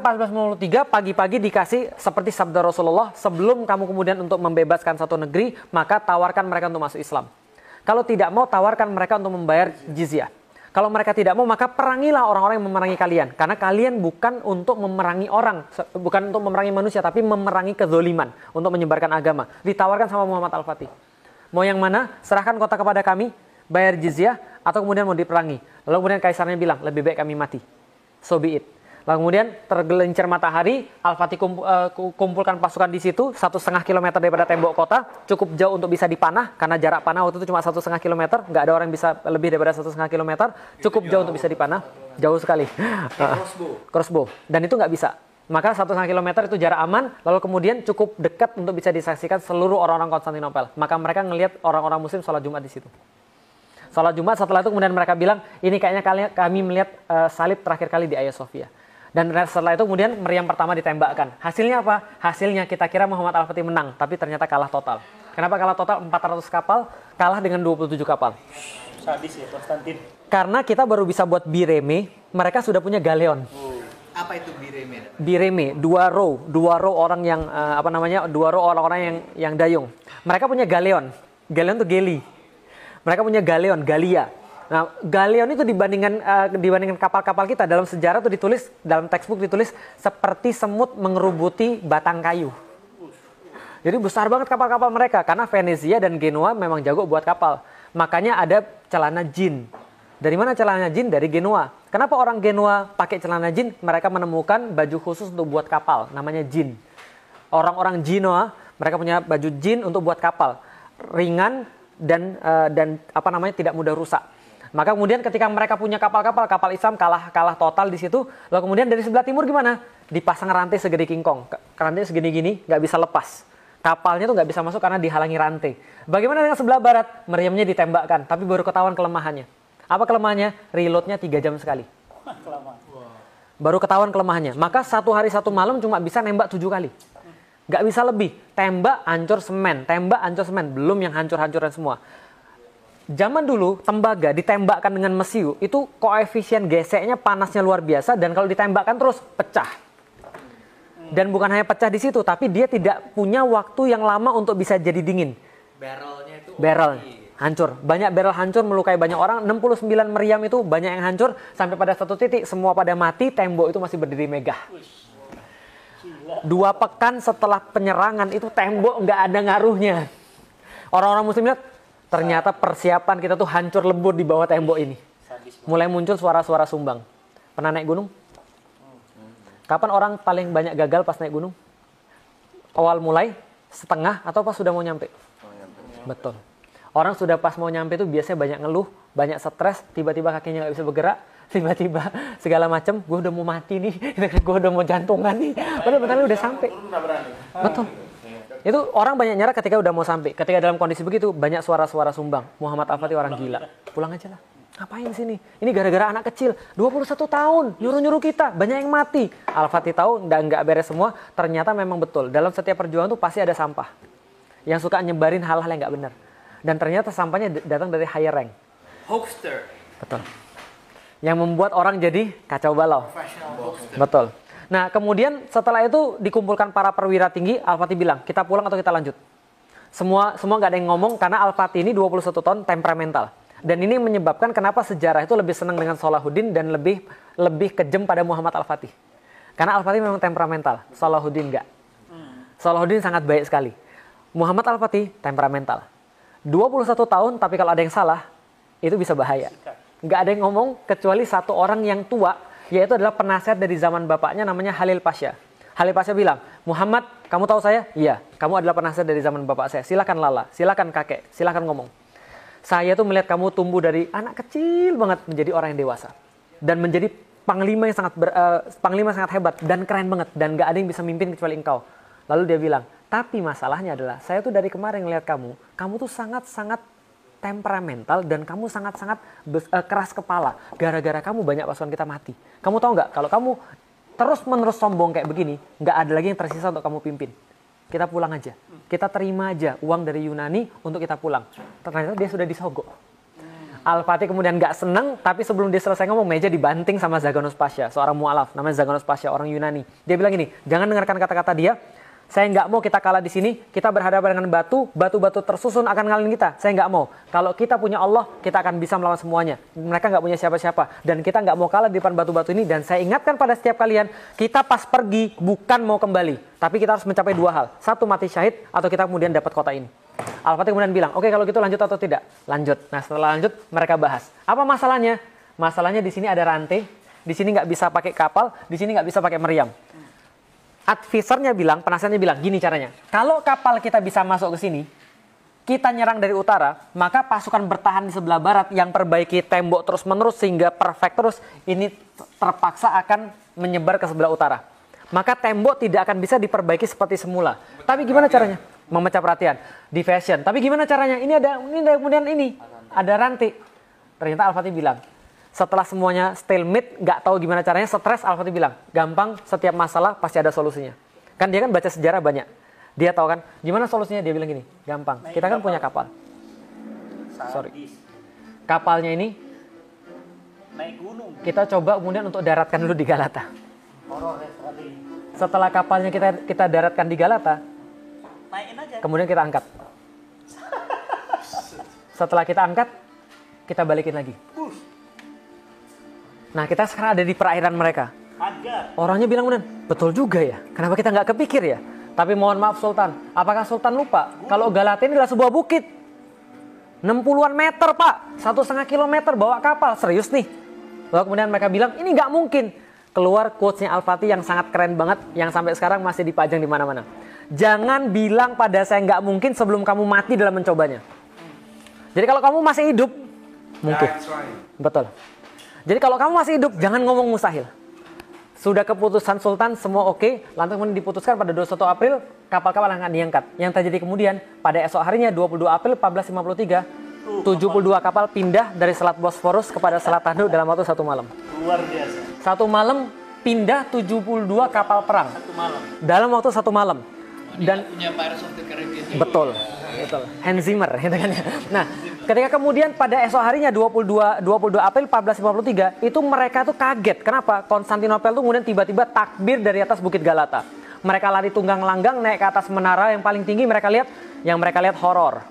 1453 pagi-pagi dikasih seperti sabda Rasulullah, sebelum kamu kemudian untuk membebaskan satu negeri, maka tawarkan mereka untuk masuk Islam. Kalau tidak mau, tawarkan mereka untuk membayar jizya Kalau mereka tidak mau, maka perangilah orang-orang yang memerangi kalian. Karena kalian bukan untuk memerangi orang, bukan untuk memerangi manusia, tapi memerangi kezoliman untuk menyebarkan agama. Ditawarkan sama Muhammad Al-Fatih. Mau yang mana? Serahkan kota kepada kami, bayar jizya atau kemudian mau diperangi. Lalu kemudian kaisarnya bilang, lebih baik kami mati. So be it. Lalu kemudian tergelincir matahari, Al-Fatih kum, uh, eh, kumpulkan pasukan di situ satu setengah kilometer daripada tembok kota, cukup jauh untuk bisa dipanah karena jarak panah waktu itu cuma satu setengah kilometer, nggak ada orang yang bisa lebih daripada satu setengah kilometer, cukup jauh, jauh untuk bisa dipanah, jauh sekali. Eh, crossbow. crossbow. Dan itu nggak bisa. Maka satu setengah kilometer itu jarak aman, lalu kemudian cukup dekat untuk bisa disaksikan seluruh orang-orang Konstantinopel. Maka mereka ngelihat orang-orang Muslim sholat Jumat di situ sholat Jumat setelah itu kemudian mereka bilang ini kayaknya kami, melihat uh, salib terakhir kali di Hagia Sofia. Dan setelah itu kemudian meriam pertama ditembakkan. Hasilnya apa? Hasilnya kita kira Muhammad Al-Fatih menang, tapi ternyata kalah total. Kenapa kalah total? 400 kapal, kalah dengan 27 kapal. Sadis ya, Konstantin. Karena kita baru bisa buat bireme, mereka sudah punya galeon. Oh. Apa itu bireme? Bireme, dua row, dua row orang yang eh, apa namanya? Dua row orang-orang yang yang dayung. Mereka punya galeon. Galeon itu geli. Mereka punya galeon, galia Nah, galeon itu dibandingkan uh, dibandingkan kapal-kapal kita dalam sejarah itu ditulis dalam textbook ditulis seperti semut mengerubuti batang kayu. Jadi besar banget kapal-kapal mereka karena Venesia dan Genoa memang jago buat kapal. Makanya ada celana jin. Dari mana celana jin? Dari Genoa. Kenapa orang Genoa pakai celana jin? Mereka menemukan baju khusus untuk buat kapal, namanya jin. Orang-orang Genoa, mereka punya baju jin untuk buat kapal. Ringan dan uh, dan apa namanya tidak mudah rusak. Maka kemudian ketika mereka punya kapal-kapal, kapal Islam kalah kalah total di situ. Lalu kemudian dari sebelah timur gimana? Dipasang rantai segede kingkong, rantai segini gini, nggak bisa lepas. Kapalnya tuh nggak bisa masuk karena dihalangi rantai. Bagaimana dengan sebelah barat? Meriamnya ditembakkan, tapi baru ketahuan kelemahannya. Apa kelemahannya? Reloadnya tiga jam sekali. Baru ketahuan kelemahannya. Maka satu hari satu malam cuma bisa nembak tujuh kali. Gak bisa lebih. Tembak hancur semen. Tembak hancur semen. Belum yang hancur-hancuran semua zaman dulu tembaga ditembakkan dengan mesiu itu koefisien geseknya panasnya luar biasa dan kalau ditembakkan terus pecah. Dan bukan hanya pecah di situ, tapi dia tidak punya waktu yang lama untuk bisa jadi dingin. Barrelnya itu barrel hancur. Banyak barrel hancur melukai banyak orang. 69 meriam itu banyak yang hancur sampai pada satu titik semua pada mati, tembok itu masih berdiri megah. Dua pekan setelah penyerangan itu tembok nggak ada ngaruhnya. Orang-orang muslim lihat Ternyata persiapan kita tuh hancur lebur di bawah tembok ini. Mulai muncul suara-suara sumbang. Pernah naik gunung? Kapan orang paling banyak gagal pas naik gunung? Awal mulai, setengah, atau pas sudah mau nyampe? Betul. Orang sudah pas mau nyampe itu biasanya banyak ngeluh, banyak stres, tiba-tiba kakinya nggak bisa bergerak, tiba-tiba segala macam, gue udah mau mati nih, gue udah mau jantungan nih. Padahal benar udah sampai. Betul. Itu orang banyak nyerah ketika udah mau sampai. Ketika dalam kondisi begitu banyak suara-suara sumbang. Muhammad Afati orang pulang gila. Aja. Pulang aja lah. Ngapain sini? Ini gara-gara anak kecil 21 tahun nyuruh-nyuruh kita, banyak yang mati. Al-Fatih tahu nggak nggak beres semua, ternyata memang betul. Dalam setiap perjuangan tuh pasti ada sampah. Yang suka nyebarin hal-hal yang nggak benar. Dan ternyata sampahnya datang dari higher rank. Hoaxster. Betul. Yang membuat orang jadi kacau balau. Betul. Nah, kemudian setelah itu dikumpulkan para perwira tinggi, Al-Fatih bilang, "Kita pulang atau kita lanjut?" Semua semua nggak ada yang ngomong karena Al-Fatih ini 21 tahun temperamental. Dan ini menyebabkan kenapa sejarah itu lebih senang dengan Salahuddin dan lebih lebih kejam pada Muhammad Al-Fatih. Karena Al-Fatih memang temperamental, Salahuddin enggak. Salahuddin sangat baik sekali. Muhammad Al-Fatih temperamental. 21 tahun tapi kalau ada yang salah itu bisa bahaya. Nggak ada yang ngomong kecuali satu orang yang tua yaitu adalah penasehat dari zaman bapaknya namanya Halil Pasha. Halil Pasha bilang, Muhammad, kamu tahu saya? Iya, kamu adalah penasehat dari zaman bapak saya. Silakan lala, silakan kakek, silakan ngomong. Saya tuh melihat kamu tumbuh dari anak kecil banget menjadi orang yang dewasa dan menjadi panglima yang sangat ber, uh, panglima yang sangat hebat dan keren banget dan gak ada yang bisa mimpin kecuali engkau. Lalu dia bilang, tapi masalahnya adalah saya tuh dari kemarin ngelihat kamu, kamu tuh sangat-sangat temperamental dan kamu sangat-sangat uh, keras kepala. Gara-gara kamu banyak pasukan kita mati. Kamu tahu nggak kalau kamu terus-menerus sombong kayak begini, nggak ada lagi yang tersisa untuk kamu pimpin. Kita pulang aja. Kita terima aja uang dari Yunani untuk kita pulang. Ternyata dia sudah disogok. Alpati kemudian nggak seneng, tapi sebelum dia selesai ngomong, meja dibanting sama Zaganos Pasha, seorang mualaf, namanya Zaganos Pasha, orang Yunani. Dia bilang gini, jangan dengarkan kata-kata dia, saya nggak mau kita kalah di sini, kita berhadapan dengan batu, batu-batu tersusun akan ngalin kita. Saya nggak mau. Kalau kita punya Allah, kita akan bisa melawan semuanya. Mereka nggak punya siapa-siapa. Dan kita nggak mau kalah di depan batu-batu ini. Dan saya ingatkan pada setiap kalian, kita pas pergi bukan mau kembali. Tapi kita harus mencapai dua hal. Satu mati syahid, atau kita kemudian dapat kota ini. Al-Fatih kemudian bilang, oke okay, kalau gitu lanjut atau tidak? Lanjut. Nah setelah lanjut, mereka bahas. Apa masalahnya? Masalahnya di sini ada rantai, di sini nggak bisa pakai kapal, di sini nggak bisa pakai meriam advisernya bilang, penasihatnya bilang gini caranya. Kalau kapal kita bisa masuk ke sini, kita nyerang dari utara, maka pasukan bertahan di sebelah barat yang perbaiki tembok terus-menerus sehingga perfect terus ini terpaksa akan menyebar ke sebelah utara. Maka tembok tidak akan bisa diperbaiki seperti semula. Memecah Tapi gimana perhatian. caranya? Memecah perhatian di fashion. Tapi gimana caranya? Ini ada ini ada kemudian ini ada ranti. Ternyata Al Fatih bilang, setelah semuanya stalemate, nggak tahu gimana caranya, stres Al-Fatih bilang, gampang, setiap masalah pasti ada solusinya. Kan dia kan baca sejarah banyak. Dia tahu kan, gimana solusinya? Dia bilang gini, gampang. Nah, kita kan punya kapal. Sorry. Kapalnya ini naik gunung. Kita coba kemudian untuk daratkan dulu di Galata. Ya, setelah kapalnya kita kita daratkan di Galata, kemudian kita angkat. Setelah kita angkat, kita balikin lagi. Nah kita sekarang ada di perairan mereka. Orangnya bilang kemudian, betul juga ya. Kenapa kita nggak kepikir ya? Tapi mohon maaf Sultan, apakah Sultan lupa kalau Galatia ini adalah sebuah bukit? 60-an meter pak, satu setengah kilometer bawa kapal, serius nih. Lalu kemudian mereka bilang, ini nggak mungkin. Keluar quotesnya Al-Fatih yang sangat keren banget, yang sampai sekarang masih dipajang di mana-mana. Jangan bilang pada saya nggak mungkin sebelum kamu mati dalam mencobanya. Jadi kalau kamu masih hidup, mungkin. Betul. Jadi kalau kamu masih hidup, jangan ngomong mustahil. Sudah keputusan Sultan, semua oke. Okay. Lantas kemudian diputuskan pada 21 April, kapal-kapal akan diangkat. Yang terjadi kemudian, pada esok harinya 22 April 1453, 72 kapal pindah dari Selat Bosporus kepada Selat Tandu dalam waktu satu malam. Luar biasa. Satu malam pindah 72 kapal perang. Satu malam. Dalam waktu satu malam dan punya Pirates of the Caribbean betul betul Hans Zimmer gitu kan ya. Nah, ketika kemudian pada esok harinya 22 22 April 1453 itu mereka tuh kaget. Kenapa? Konstantinopel tuh kemudian tiba-tiba takbir dari atas Bukit Galata. Mereka lari tunggang langgang naik ke atas menara yang paling tinggi mereka lihat yang mereka lihat horor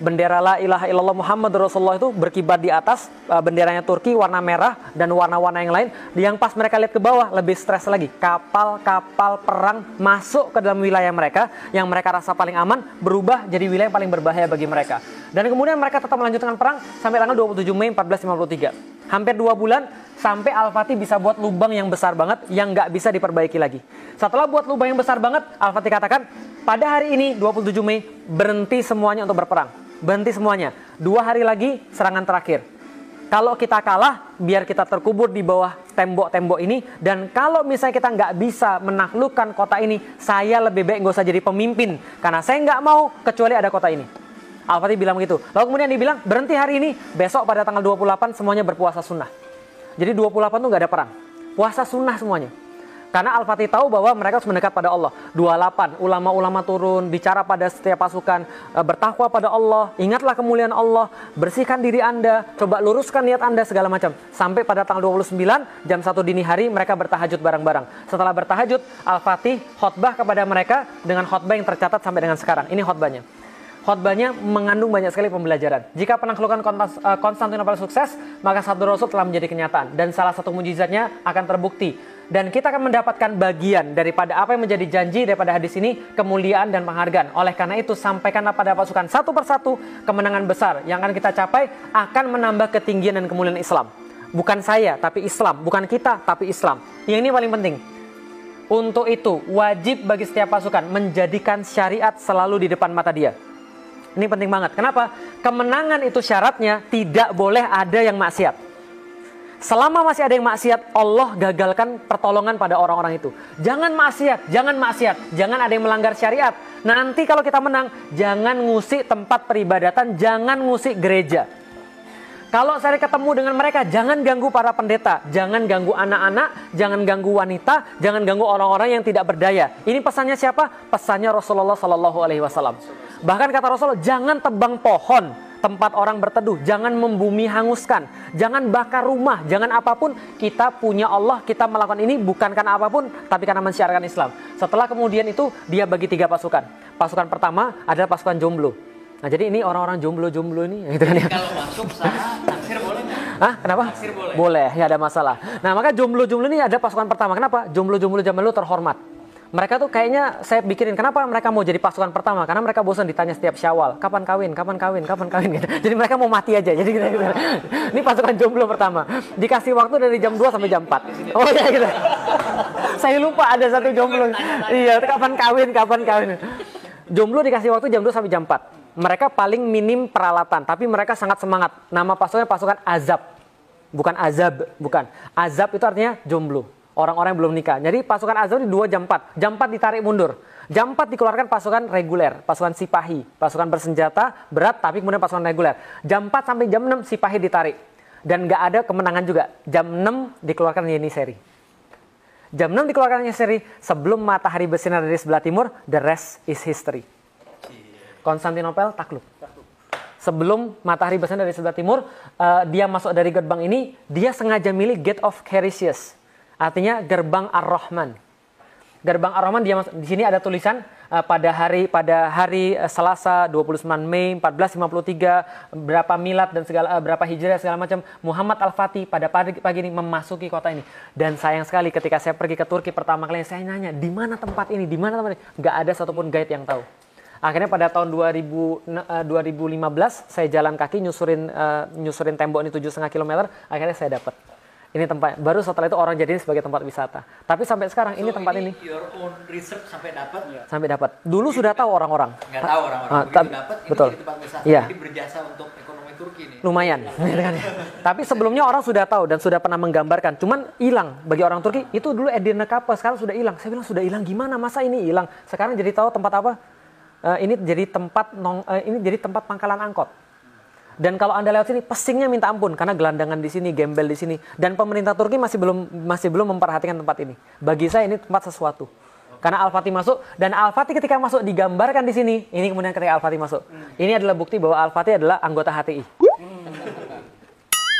bendera la ilaha illallah Muhammad Rasulullah itu berkibar di atas uh, benderanya Turki warna merah dan warna-warna yang lain yang pas mereka lihat ke bawah lebih stres lagi kapal-kapal perang masuk ke dalam wilayah mereka yang mereka rasa paling aman berubah jadi wilayah yang paling berbahaya bagi mereka dan kemudian mereka tetap melanjutkan perang sampai tanggal 27 Mei 1453 hampir dua bulan sampai Al-Fatih bisa buat lubang yang besar banget yang nggak bisa diperbaiki lagi. Setelah buat lubang yang besar banget, Al-Fatih katakan, pada hari ini 27 Mei berhenti semuanya untuk berperang Berhenti semuanya. Dua hari lagi serangan terakhir. Kalau kita kalah, biar kita terkubur di bawah tembok-tembok ini. Dan kalau misalnya kita nggak bisa menaklukkan kota ini, saya lebih baik nggak usah jadi pemimpin. Karena saya nggak mau kecuali ada kota ini. Al-Fatih bilang begitu. Lalu kemudian dibilang, berhenti hari ini, besok pada tanggal 28 semuanya berpuasa sunnah. Jadi 28 tuh nggak ada perang. Puasa sunnah semuanya. Karena Al-Fatih tahu bahwa mereka harus mendekat pada Allah. 28, ulama-ulama turun, bicara pada setiap pasukan, eh, bertakwa pada Allah, ingatlah kemuliaan Allah, bersihkan diri Anda, coba luruskan niat Anda segala macam. Sampai pada tanggal 29 jam 1 dini hari mereka bertahajud bareng-bareng. Setelah bertahajud, Al-Fatih khotbah kepada mereka dengan khotbah yang tercatat sampai dengan sekarang. Ini khotbahnya khotbahnya mengandung banyak sekali pembelajaran. Jika penaklukan eh, Konstantinopel sukses, maka satu Rasul telah menjadi kenyataan dan salah satu mujizatnya akan terbukti dan kita akan mendapatkan bagian daripada apa yang menjadi janji daripada hadis ini kemuliaan dan penghargaan. Oleh karena itu sampaikanlah pada pasukan satu persatu kemenangan besar yang akan kita capai akan menambah ketinggian dan kemuliaan Islam. Bukan saya tapi Islam, bukan kita tapi Islam. Yang ini paling penting. Untuk itu wajib bagi setiap pasukan menjadikan syariat selalu di depan mata dia. Ini penting banget. Kenapa? Kemenangan itu syaratnya tidak boleh ada yang maksiat. Selama masih ada yang maksiat, Allah gagalkan pertolongan pada orang-orang itu. Jangan maksiat, jangan maksiat, jangan ada yang melanggar syariat. Nanti kalau kita menang, jangan ngusik tempat peribadatan, jangan ngusik gereja. Kalau saya ketemu dengan mereka, jangan ganggu para pendeta, jangan ganggu anak-anak, jangan ganggu wanita, jangan ganggu orang-orang yang tidak berdaya. Ini pesannya siapa? Pesannya Rasulullah Shallallahu Alaihi Wasallam. Bahkan kata Rasulullah, jangan tebang pohon tempat orang berteduh, jangan membumi hanguskan, jangan bakar rumah, jangan apapun. Kita punya Allah, kita melakukan ini bukan karena apapun, tapi karena mensyiarkan Islam. Setelah kemudian itu dia bagi tiga pasukan. Pasukan pertama adalah pasukan jomblo. Nah jadi ini orang-orang jomblo-jomblo ini, gitu kan ya? Kalau masuk sana taksir boleh nggak? Hah? Kenapa? Taksir boleh. Boleh, nggak ya, ada masalah. Nah maka jomblo-jomblo ini ada pasukan pertama. Kenapa? Jomblo-jomblo zaman lu terhormat mereka tuh kayaknya saya pikirin kenapa mereka mau jadi pasukan pertama karena mereka bosan ditanya setiap syawal kapan kawin kapan kawin kapan kawin gitu jadi mereka mau mati aja jadi gitu, gitu. ini pasukan jomblo pertama dikasih waktu dari jam 2 sampai jam 4 oh ya gitu saya lupa ada satu jomblo iya kapan kawin kapan kawin jomblo dikasih waktu jam 2 sampai jam 4 mereka paling minim peralatan tapi mereka sangat semangat nama pasukannya pasukan azab bukan azab bukan azab itu artinya jomblo orang-orang yang belum nikah. Jadi pasukan Azori 2 jam 4. Jam 4 ditarik mundur. Jam 4 dikeluarkan pasukan reguler, pasukan sipahi, pasukan bersenjata berat tapi kemudian pasukan reguler. Jam 4 sampai jam 6 sipahi ditarik. Dan nggak ada kemenangan juga. Jam 6 dikeluarkan seri. Jam 6 dikeluarkan seri. sebelum matahari bersinar dari sebelah timur, the rest is history. Konstantinopel takluk. Sebelum matahari bersinar dari sebelah timur, uh, dia masuk dari gerbang ini, dia sengaja milih Gate of Carisius Artinya gerbang Ar-Rahman. Gerbang Ar-Rahman dia di sini ada tulisan uh, pada hari pada hari eh, Selasa 29 Mei 1453 berapa milad dan segala uh, berapa hijriah segala macam Muhammad Al-Fatih pada pagi, pagi ini memasuki kota ini. Dan sayang sekali ketika saya pergi ke Turki pertama kali saya nanya di mana tempat ini, di mana tempat ini, nggak ada satupun guide yang tahu. Akhirnya pada tahun 2000, uh, 2015 saya jalan kaki nyusurin uh, nyusurin tembok ini 7,5 km, akhirnya saya dapat ini tempat baru setelah itu orang jadi sebagai tempat wisata tapi sampai sekarang so, ini tempat ini, your own research sampai dapat ya? sampai dapat dulu jadi, sudah kan tahu orang-orang nggak tahu orang-orang uh, begitu dapat ini betul. jadi tempat wisata yeah. Ini berjasa untuk ekonomi Turki ini. lumayan iya. gitu kan ya. tapi sebelumnya orang sudah tahu dan sudah pernah menggambarkan cuman hilang bagi orang Turki itu dulu Edirne Kapı, sekarang sudah hilang saya bilang sudah hilang gimana masa ini hilang sekarang jadi tahu tempat apa uh, ini jadi tempat nong uh, ini jadi tempat pangkalan angkot dan kalau Anda lewat sini pesingnya minta ampun karena gelandangan di sini, gembel di sini dan pemerintah Turki masih belum masih belum memperhatikan tempat ini. Bagi saya ini tempat sesuatu. Karena Al-Fatih masuk dan Al-Fatih ketika masuk digambarkan di sini. Ini kemudian ketika Al-Fatih masuk. Ini adalah bukti bahwa Al-Fatih adalah anggota HTI. Hmm.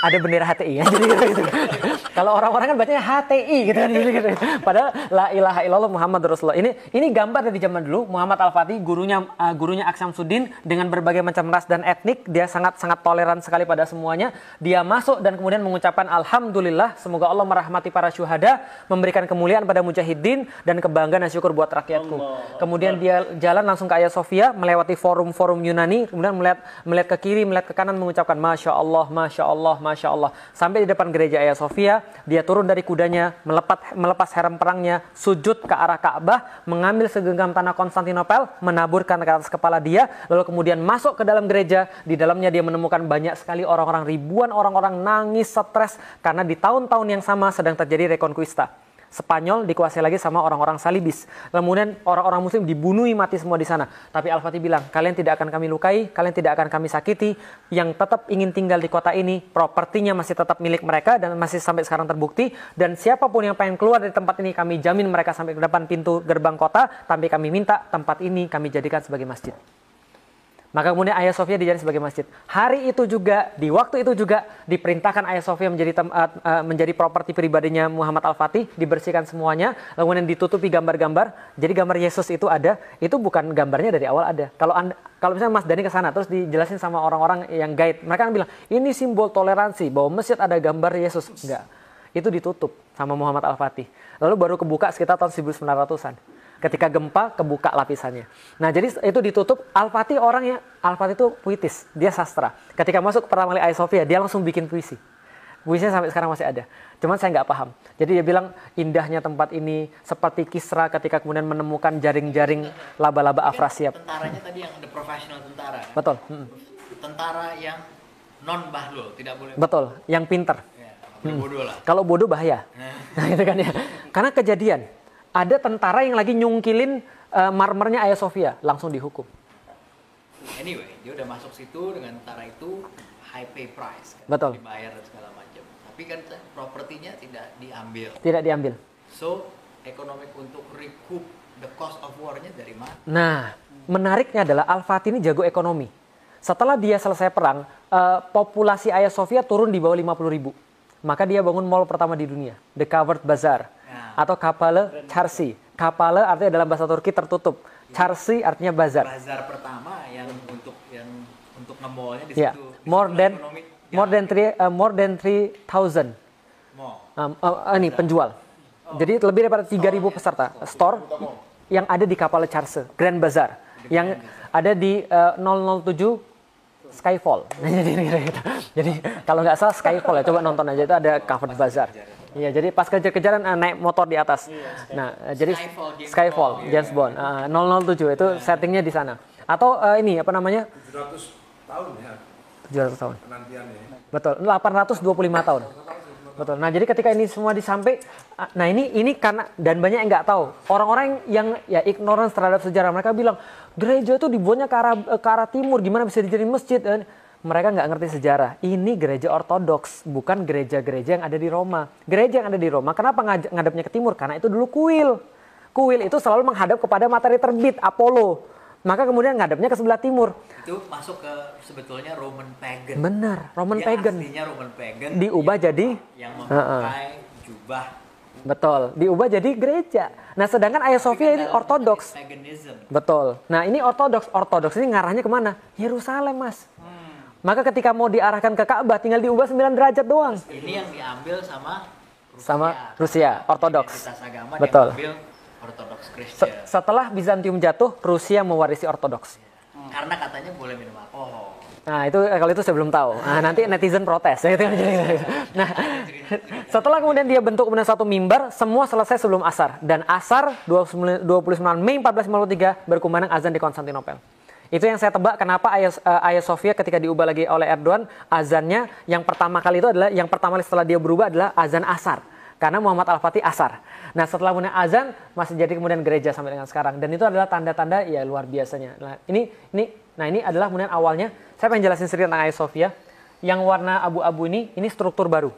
Ada bendera HTI ya. Kan? Jadi gitu. gitu. Kalau orang-orang kan bacanya HTI gitu kan. Gitu, gitu. Padahal la ilaha illallah Muhammad Rasulullah. Ini ini gambar dari zaman dulu Muhammad Al-Fatih gurunya uh, gurunya Sudin dengan berbagai macam ras dan etnik, dia sangat sangat toleran sekali pada semuanya. Dia masuk dan kemudian mengucapkan alhamdulillah, semoga Allah merahmati para syuhada, memberikan kemuliaan pada mujahidin dan kebanggaan dan syukur buat rakyatku. Kemudian dia jalan langsung ke Ayah Sofia melewati forum-forum Yunani, kemudian melihat melihat ke kiri, melihat ke kanan mengucapkan masya Allah, masya Allah, masya Allah, sampai di depan gereja Ayah Sofia dia turun dari kudanya, melepat, melepas helm perangnya, sujud ke arah Ka'bah, mengambil segenggam tanah Konstantinopel, menaburkan ke atas kepala dia, lalu kemudian masuk ke dalam gereja. Di dalamnya dia menemukan banyak sekali orang-orang ribuan orang-orang nangis stres karena di tahun-tahun yang sama sedang terjadi rekonkuista. Spanyol dikuasai lagi sama orang-orang Salibis. Kemudian orang-orang Muslim dibunuhi mati semua di sana. Tapi Al-Fatih bilang, kalian tidak akan kami lukai, kalian tidak akan kami sakiti. Yang tetap ingin tinggal di kota ini, propertinya masih tetap milik mereka dan masih sampai sekarang terbukti. Dan siapapun yang pengen keluar dari tempat ini, kami jamin mereka sampai ke depan pintu gerbang kota. Tapi kami minta tempat ini kami jadikan sebagai masjid. Maka kemudian Ayah Sofia dijadikan sebagai masjid. Hari itu juga, di waktu itu juga diperintahkan Ayah Sofia menjadi uh, menjadi properti pribadinya Muhammad Al-Fatih, dibersihkan semuanya, lalu kemudian ditutupi gambar-gambar. Jadi gambar Yesus itu ada, itu bukan gambarnya dari awal ada. Kalau anda, kalau misalnya Mas Dani ke sana terus dijelasin sama orang-orang yang guide, mereka kan bilang, "Ini simbol toleransi bahwa masjid ada gambar Yesus." Enggak. Itu ditutup sama Muhammad Al-Fatih. Lalu baru kebuka sekitar tahun 1900-an. Ketika gempa kebuka lapisannya. Nah, jadi itu ditutup Alfati orangnya, orang ya itu puitis, dia sastra. Ketika masuk pertama kali Ayah Sofia, dia langsung bikin puisi. Puisinya sampai sekarang masih ada. Cuman saya nggak paham. Jadi dia bilang indahnya tempat ini seperti Kisra ketika kemudian menemukan jaring-jaring laba-laba Afrasiab. Tentaranya tadi yang the professional tentara. Ya? Betul. Tentara yang non bahlul, tidak boleh. Betul, yang pinter. Ya, mm. bodoh lah. Kalau bodoh bahaya. Eh. Nah, itu kan ya. Karena kejadian ada tentara yang lagi nyungkilin uh, marmernya Ayah Sofia langsung dihukum. Anyway, dia udah masuk situ dengan tentara itu high pay price kan, Betul. dibayar dan segala macam. Tapi kan propertinya tidak diambil. Tidak diambil. So, ekonomi untuk recoup the cost of war-nya dari mana? Nah, menariknya adalah Al-Fatih ini jago ekonomi. Setelah dia selesai perang, uh, populasi Ayah Sofia turun di bawah 50 ribu. Maka dia bangun mall pertama di dunia, The Covered Bazaar atau kapale charsi. Kapale artinya dalam bahasa Turki tertutup. Charsi artinya bazar. Bazar pertama yang untuk yang untuk ngemolnya di yeah. situ. More than ekonomi, ya. more than three uh, more than three thousand. Um, uh, uh, ini penjual. Oh. Jadi lebih daripada 3.000 ribu ya. peserta store, yang ada di kapal Charse Grand Bazar yang ada di eh, uh, 007 Skyfall. jadi, gitu. jadi kalau nggak salah Skyfall ya coba nonton aja itu ada cover bazar Iya, jadi pas kejar-kejaran uh, naik motor di atas. Iya, nah, uh, jadi Skyfall, James Skyfall, Bond, James Bond, iya. eh, uh, 007 itu yeah. settingnya di sana. Atau uh, ini apa namanya? 700 tahun ya. 700 tahun. Penantiannya. Betul, 825 tahun. Betul. Nah, jadi ketika ini semua disampai nah ini ini karena dan banyak yang nggak tahu. Orang-orang yang, ya ignorance terhadap sejarah mereka bilang gereja itu dibuatnya ke arah ke arah timur, gimana bisa dijadiin masjid? Dan, mereka nggak ngerti sejarah. Ini gereja ortodoks, bukan gereja-gereja yang ada di Roma. Gereja yang ada di Roma, kenapa ngadepnya ke timur? Karena itu dulu kuil. Kuil itu selalu menghadap kepada materi terbit, Apollo. Maka kemudian ngadepnya ke sebelah timur. Itu masuk ke sebetulnya Roman pagan. Benar, Roman yang pagan. Aslinya Roman pagan. Diubah yang, jadi yang memakai uh -uh. jubah. Betul, diubah jadi gereja. Nah, sedangkan Ayah Sofia ini ortodoks. Paganism. Betul. Nah, ini ortodoks. Ortodoks ini ngarahnya kemana? Yerusalem, Mas. Maka ketika mau diarahkan ke Ka'bah tinggal diubah 9 derajat doang. Ini yang diambil sama Rusia. sama Rusia Ortodoks. Betul. Ortodoks Se Setelah Bizantium jatuh, Rusia mewarisi Ortodoks. Hmm. Karena katanya boleh minum alkohol. Nah itu eh, kalau itu saya belum tahu. Nah, nanti netizen protes. Gitu. nah setelah kemudian dia bentuk kemudian satu mimbar, semua selesai sebelum asar dan asar 29 Mei 1453 berkumandang azan di Konstantinopel. Itu yang saya tebak kenapa Ayah, uh, Sofia ketika diubah lagi oleh Erdogan, azannya yang pertama kali itu adalah yang pertama kali setelah dia berubah adalah azan asar karena Muhammad Al-Fatih asar. Nah setelah punya azan masih jadi kemudian gereja sampai dengan sekarang dan itu adalah tanda-tanda ya luar biasanya. Nah ini ini nah ini adalah kemudian awalnya saya pengen jelasin sedikit tentang Ayah Sofia yang warna abu-abu ini ini struktur baru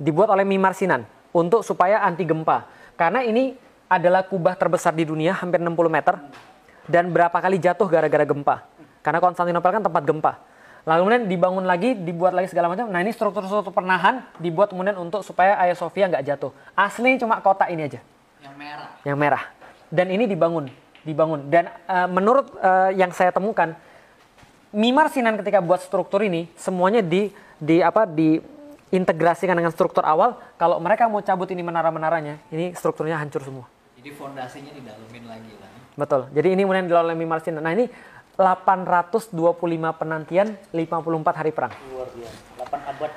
dibuat oleh Mimar Sinan untuk supaya anti gempa karena ini adalah kubah terbesar di dunia hampir 60 meter dan berapa kali jatuh gara-gara gempa. Karena Konstantinopel kan tempat gempa. Lalu kemudian dibangun lagi, dibuat lagi segala macam. Nah ini struktur-struktur pernahan dibuat kemudian untuk supaya Hagia Sophia nggak jatuh. Asli cuma kota ini aja. Yang merah. Yang merah. Dan ini dibangun, dibangun. Dan uh, menurut uh, yang saya temukan, Mimar Sinan ketika buat struktur ini semuanya di di apa di integrasikan dengan struktur awal. Kalau mereka mau cabut ini menara-menaranya, ini strukturnya hancur semua. Jadi fondasinya didalemin lagi lah. Betul. Jadi ini kemudian dilalui oleh Marcin. Nah ini 825 penantian 54 hari perang. Luar biasa. 8 abad.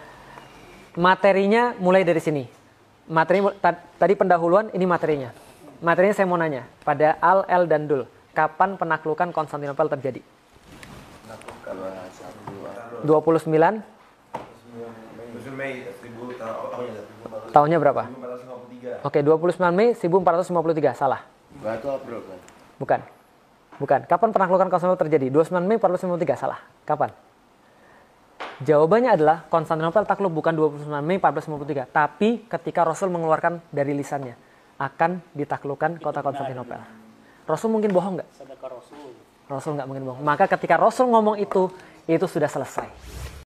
Materinya mulai dari sini. materi tadi pendahuluan ini materinya. Materinya saya mau nanya pada Al, El dan Dul. Kapan penaklukan Konstantinopel terjadi? 29 tahunnya berapa? Oke, 29 Mei 1453. Salah. April kan? Bukan. Bukan. Kapan penaklukan Konstantinopel terjadi? 29 Mei 1453 Salah. Kapan? Jawabannya adalah Konstantinopel takluk bukan 29 Mei 1453, tapi ketika Rasul mengeluarkan dari lisannya akan ditaklukkan kota Konstantinopel. Rasul mungkin bohong nggak? Rasul nggak mungkin bohong. Maka ketika Rasul ngomong itu, itu sudah selesai.